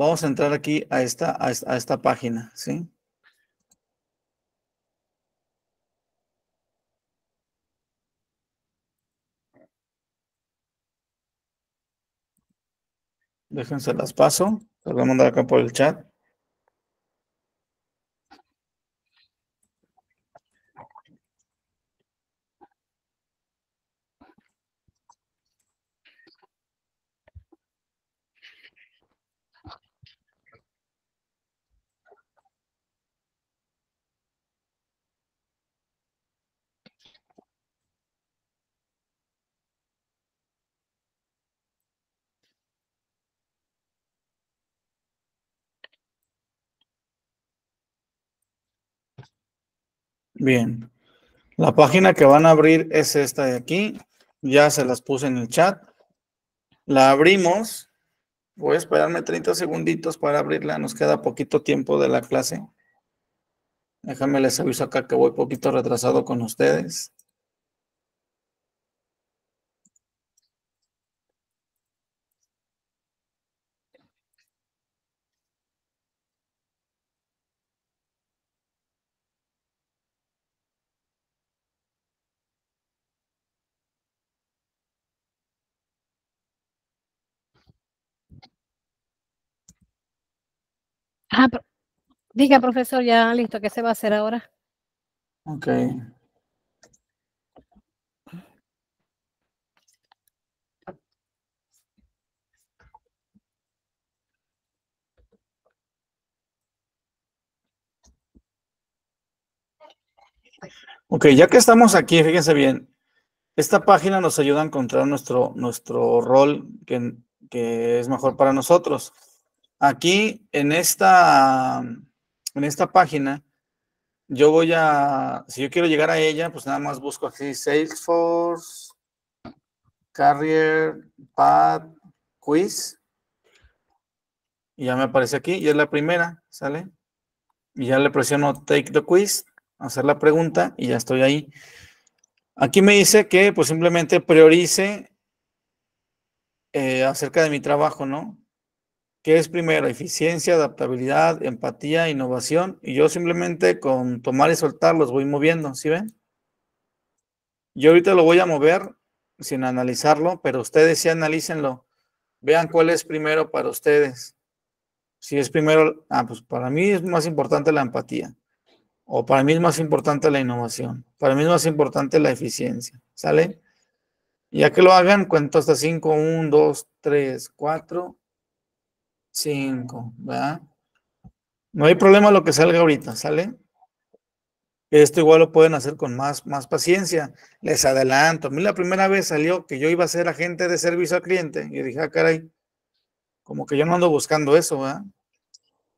Vamos a entrar aquí a esta, a esta, página, ¿sí? Déjense las paso. las voy a mandar acá por el chat. Bien. La página que van a abrir es esta de aquí. Ya se las puse en el chat. La abrimos. Voy a esperarme 30 segunditos para abrirla. Nos queda poquito tiempo de la clase. Déjame les aviso acá que voy poquito retrasado con ustedes. Ah, diga, profesor, ya listo, ¿qué se va a hacer ahora? Ok. Ok, ya que estamos aquí, fíjense bien, esta página nos ayuda a encontrar nuestro, nuestro rol que, que es mejor para nosotros. Aquí en esta, en esta página, yo voy a, si yo quiero llegar a ella, pues nada más busco aquí Salesforce, Carrier, Pad, Quiz. Y ya me aparece aquí, y es la primera, ¿sale? Y ya le presiono Take the Quiz, hacer la pregunta, y ya estoy ahí. Aquí me dice que pues simplemente priorice eh, acerca de mi trabajo, ¿no? ¿Qué es primero eficiencia, adaptabilidad, empatía, innovación, y yo simplemente con tomar y soltar los voy moviendo, ¿sí ven? Yo ahorita lo voy a mover sin analizarlo, pero ustedes sí analícenlo. Vean cuál es primero para ustedes. Si es primero, ah, pues para mí es más importante la empatía. O para mí es más importante la innovación. Para mí es más importante la eficiencia. ¿Sale? Ya que lo hagan, cuento hasta 5, 1, 2, 3, 4, 5, ¿verdad? No hay problema lo que salga ahorita, ¿sale? Esto igual lo pueden hacer con más, más paciencia. Les adelanto. A mí la primera vez salió que yo iba a ser agente de servicio al cliente. Y dije, ah, caray, como que yo no ando buscando eso, ¿verdad?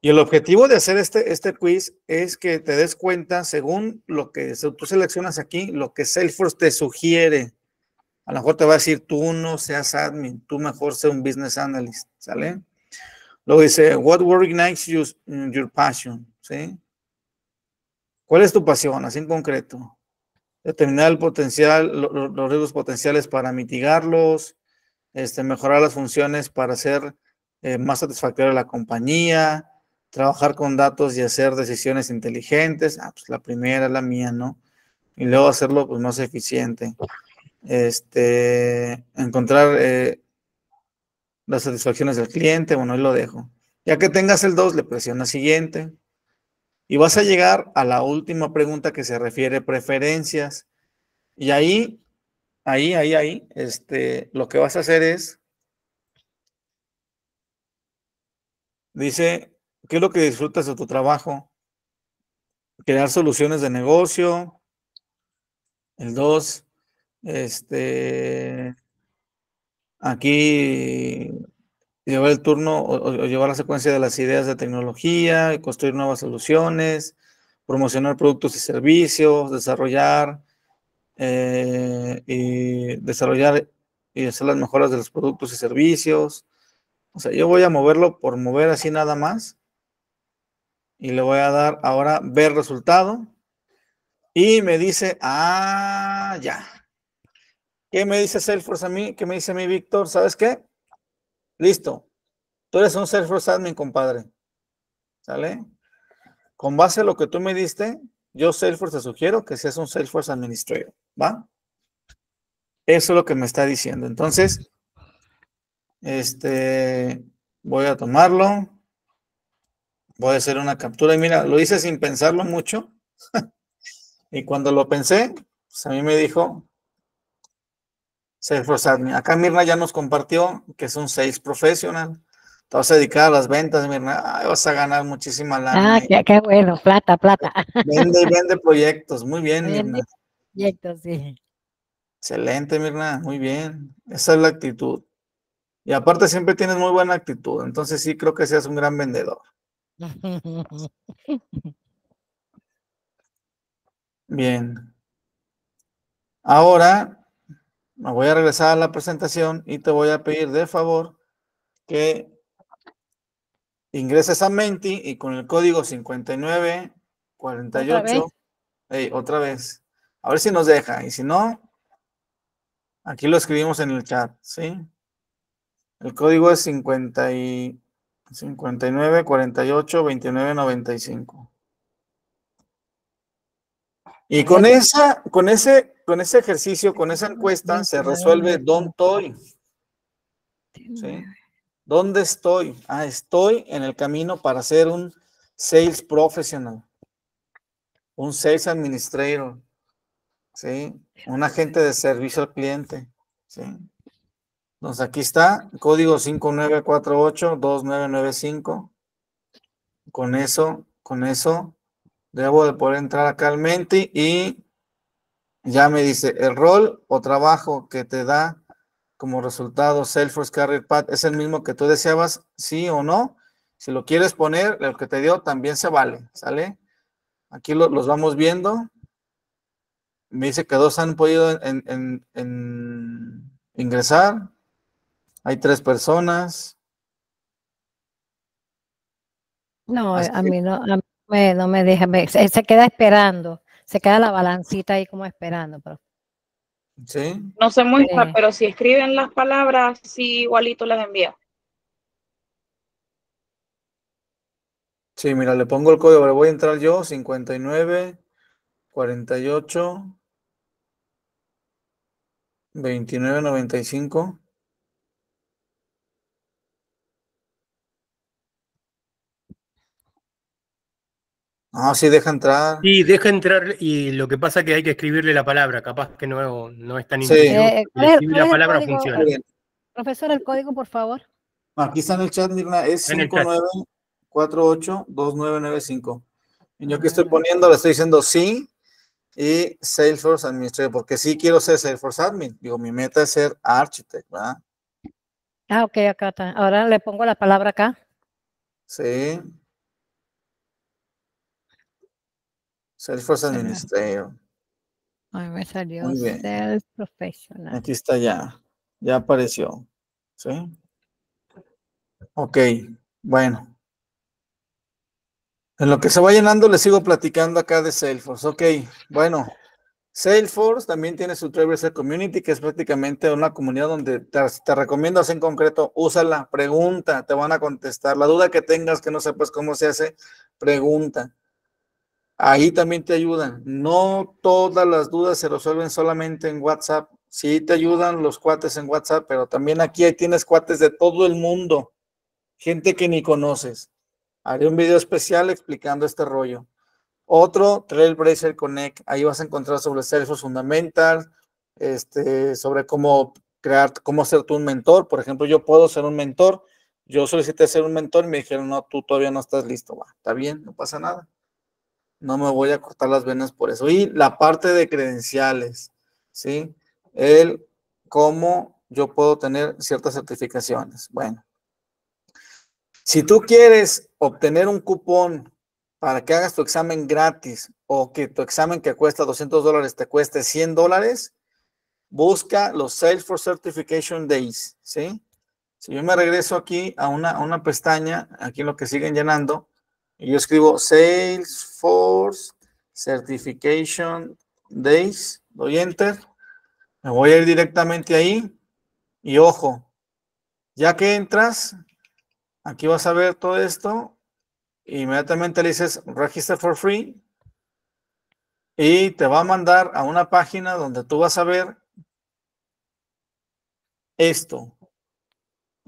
Y el objetivo de hacer este, este quiz es que te des cuenta, según lo que tú seleccionas aquí, lo que Salesforce te sugiere. A lo mejor te va a decir, tú no seas admin, tú mejor sea un business analyst, ¿sale? Luego dice, what work ignites use mm, your passion? ¿Cuál es tu pasión? Así en concreto. Determinar el potencial, los riesgos potenciales para mitigarlos, este, mejorar las funciones para hacer eh, más satisfactoria la compañía, trabajar con datos y hacer decisiones inteligentes. Ah, pues la primera es la mía, ¿no? Y luego hacerlo pues, más eficiente. Este, encontrar eh, las satisfacciones del cliente, bueno, ahí lo dejo. Ya que tengas el 2, le presiona siguiente. Y vas a llegar a la última pregunta que se refiere a preferencias. Y ahí, ahí, ahí, ahí, este, lo que vas a hacer es, dice, ¿qué es lo que disfrutas de tu trabajo? Crear soluciones de negocio. El 2, este, aquí eh, llevar el turno o, llevar la secuencia de las ideas de tecnología, construir nuevas soluciones, promocionar productos y servicios, desarrollar eh, y desarrollar y hacer las mejoras de los productos y servicios. O sea, yo voy a moverlo por mover así nada más. Y le voy a dar ahora ver resultado. Y me dice, ah, ya. ¿Qué me dice Salesforce a mí? ¿Qué me dice a mí Víctor? ¿Sabes qué? Listo. Tú eres un Salesforce admin, compadre. ¿Sale? Con base a lo que tú me diste, yo Salesforce te sugiero que seas un Salesforce administrator. ¿Va? Eso es lo que me está diciendo. Entonces, este, voy a tomarlo. Voy a hacer una captura. Y mira, lo hice sin pensarlo mucho. y cuando lo pensé, pues a mí me dijo, Salesforce Acá Mirna ya nos compartió que es un sales professional. Te vas a dedicar a las ventas, Mirna. vas a ganar muchísima lana. Ah, ¿eh? qué, bueno, plata, plata. Vende vende proyectos. Muy bien, Proyectos, sí. Excelente, Mirna. Muy bien. Esa es la actitud. Y aparte siempre tienes muy buena actitud. Entonces sí creo que seas un gran vendedor. Bien. Ahora me voy a regresar a la presentación y te voy a pedir de favor que ingreses a Menti y con el código 5948. ¿Otra vez? otra vez. A ver si nos deja. Y si no, aquí lo escribimos en el chat, ¿sí? El código es 50 y 59 48 29 95. Y con pues esa, con ese con ese ejercicio, con esa encuesta, se resuelve dónde estoy. ¿Sí? ¿Dónde estoy? Ah, estoy en el camino para ser un sales professional, un sales administrator, ¿sí? un agente de servicio al cliente. ¿sí? Entonces aquí está, código 5948-2995. Con eso, con eso, debo de poder entrar acá al Menti y ya me dice, el rol o trabajo que te da como resultado Salesforce Career Path es el mismo que tú deseabas, sí o no. Si lo quieres poner, lo que te dio también se vale, ¿sale? Aquí los vamos viendo. Me dice que dos han podido en, ingresar. Hay tres personas. No, a mí no, me, no deja, se queda esperando se queda la balancita ahí como esperando, pero. Sí. No se muestra, pero si escriben las palabras, sí igualito las envío. Sí, mira, le pongo el código, le voy a entrar yo, 59, 48, 29, 95. Ah, sí, deja entrar. Sí, deja entrar y lo que pasa es que hay que escribirle la palabra, capaz que no, no es tan sí. Eh, la palabra funciona. Profesor, el código, por favor. Aquí está en el chat, Mirna, es 59482995. yo que estoy poniendo, le estoy diciendo sí y Salesforce Administrator, porque sí quiero ser Salesforce Admin. Digo, mi meta es ser Architect, ¿verdad? Ah, ok, acá está. Ahora le pongo la palabra acá. Sí. Salesforce este, Administrator. Ay, me salió Muy Aquí está ya. Ya apareció. ¿Sí? Ok, bueno. En lo que se va llenando, le sigo platicando acá de Salesforce. Ok, bueno. Salesforce también tiene su Traverser Community, que es prácticamente una comunidad donde te, te, recomiendas en concreto, úsala, pregunta, te van a contestar. La duda que tengas, que no sepas cómo se hace, pregunta ahí también te ayudan. No todas las dudas se resuelven solamente en WhatsApp. Sí te ayudan los cuates en WhatsApp, pero también aquí tienes cuates de todo el mundo, gente que ni conoces. Haré un video especial explicando este rollo. Otro, Trailblazer Connect. Ahí vas a encontrar sobre Salesforce Fundamental, este, sobre cómo crear, cómo ser tú un mentor. Por ejemplo, yo puedo ser un mentor. Yo solicité ser un mentor y me dijeron, no, tú todavía no estás listo. Va, está bien, no pasa nada no me voy a cortar las venas por eso. Y la parte de credenciales, ¿sí? El cómo yo puedo tener ciertas certificaciones. Bueno, si tú quieres obtener un cupón para que hagas tu examen gratis o que tu examen que cuesta 200 dólares te cueste 100 dólares, busca los sales for Certification Days, ¿sí? Si yo me regreso aquí a una, una pestaña, aquí lo que siguen llenando, yo escribo Salesforce Certification Days, doy Enter, me voy a ir directamente ahí y ojo, ya que entras, aquí vas a ver todo esto, inmediatamente le dices Register for Free y te va a mandar a una página donde tú vas a ver esto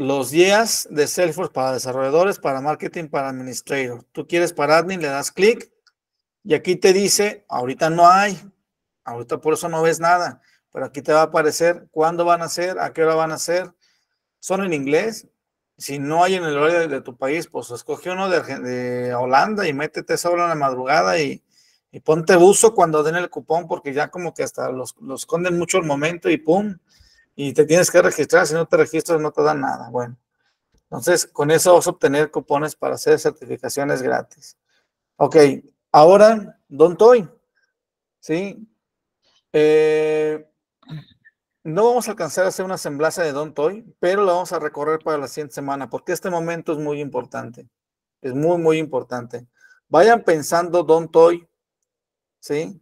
los días de Salesforce para desarrolladores, para marketing, para administrador. Tú quieres para admin, le das clic y aquí te dice, ahorita no hay, ahorita por eso no ves nada, pero aquí te va a aparecer cuándo van a ser, a qué hora van a ser. Son en inglés. Si no hay en el horario de, tu país, pues escoge uno de, Holanda y métete esa hora en la madrugada y, ponte buzo cuando den el cupón porque ya como que hasta los esconden mucho el momento y pum, y te tienes que registrar, si no te registras no te dan nada. Bueno, entonces con eso vas a obtener cupones para hacer certificaciones gratis. Ok, ahora Don Toy, ¿sí? Eh, no vamos a alcanzar a hacer una semblanza de Don Toy, pero la vamos a recorrer para la siguiente semana, porque este momento es muy importante. Es muy, muy importante. Vayan pensando Don Toy, ¿sí?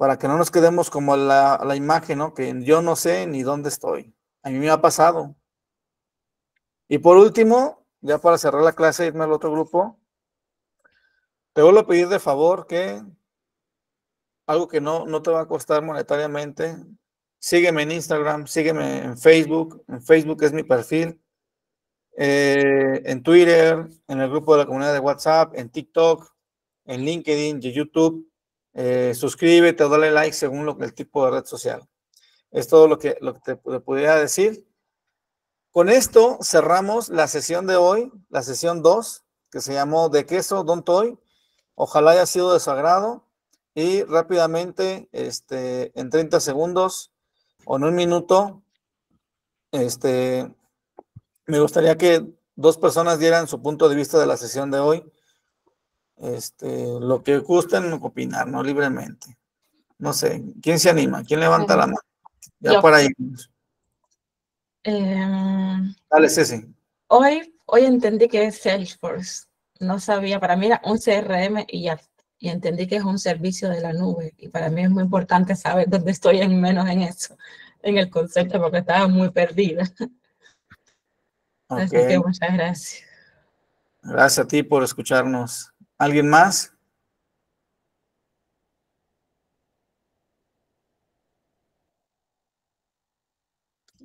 para que no nos quedemos como la, la, imagen, ¿no? Que yo no sé ni dónde estoy. A mí me ha pasado. Y por último, ya para cerrar la clase y irme al otro grupo, te vuelvo a pedir de favor que algo que no, no te va a costar monetariamente, sígueme en Instagram, sígueme en Facebook, en Facebook es mi perfil, eh, en Twitter, en el grupo de la comunidad de WhatsApp, en TikTok, en LinkedIn, en YouTube eh, suscríbete, dale like según lo, el tipo de red social. Es todo lo que, te, pudiera decir. Con esto cerramos la sesión de hoy, la sesión 2, que se llamó De queso, Don Toy. Ojalá haya sido de su agrado. Y rápidamente, este, en 30 segundos o en un minuto, este, me gustaría que dos personas dieran su punto de vista de la sesión de hoy este, lo que gusten opinar, ¿no? Libremente. No sé, ¿quién se anima? ¿Quién levanta la mano? Ya para irnos. Em, Dale, Ceci. Hoy, hoy entendí que es Salesforce. No sabía, para mí era un CRM y ya. Y entendí que es un servicio de la nube. Y para mí es muy importante saber dónde estoy en menos en eso, en el concepto, porque estaba muy perdida. Así que muchas gracias. Gracias a ti por escucharnos. ¿Alguien más?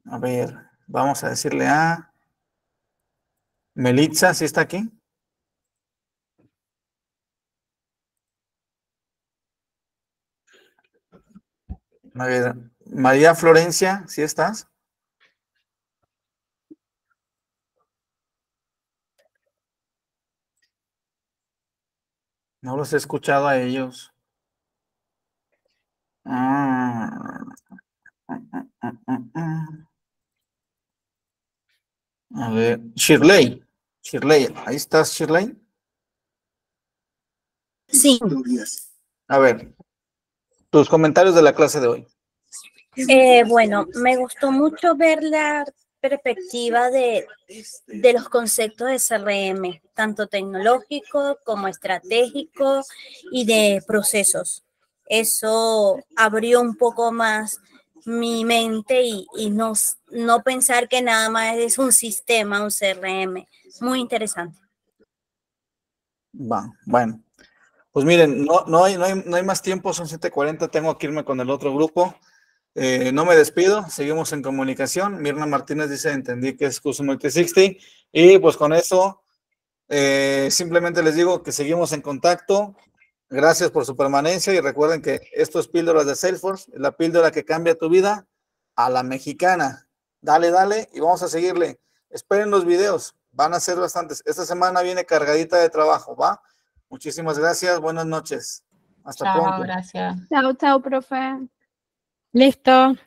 A ver, vamos a decirle a Melitza, si está aquí. María Florencia, si estás? No los he escuchado a ellos. Ah, ah, ah, a ver, Shirley. Shirley, ahí estás, Shirley. Sí. A ver, tus comentarios de la clase de hoy. Eh, bueno, me gustó mucho ver la perspectiva este, este, de, los conceptos de CRM, tanto tecnológico como estratégico y de procesos. Eso abrió un poco más mi mente y, y, no, pensar que nada más es un sistema, un CRM. Muy interesante. bueno. Pues miren, no, hay, no, hay, no hay más tiempo, son 7.40, tengo que irme con el otro grupo. Eh, no me despido, seguimos en comunicación. Mirna Martínez dice, entendí que es t 360. Y pues con eso, eh, simplemente les digo que seguimos en contacto. Gracias por su permanencia y recuerden que esto es Píldoras de Salesforce, la píldora que cambia tu vida a la mexicana. Dale, dale y vamos a seguirle. Esperen los videos, van a ser bastantes. Esta semana viene cargadita de trabajo, ¿va? Muchísimas gracias, buenas noches. Hasta chao, pronto. Gracias. Chao, chao, profe. Listo.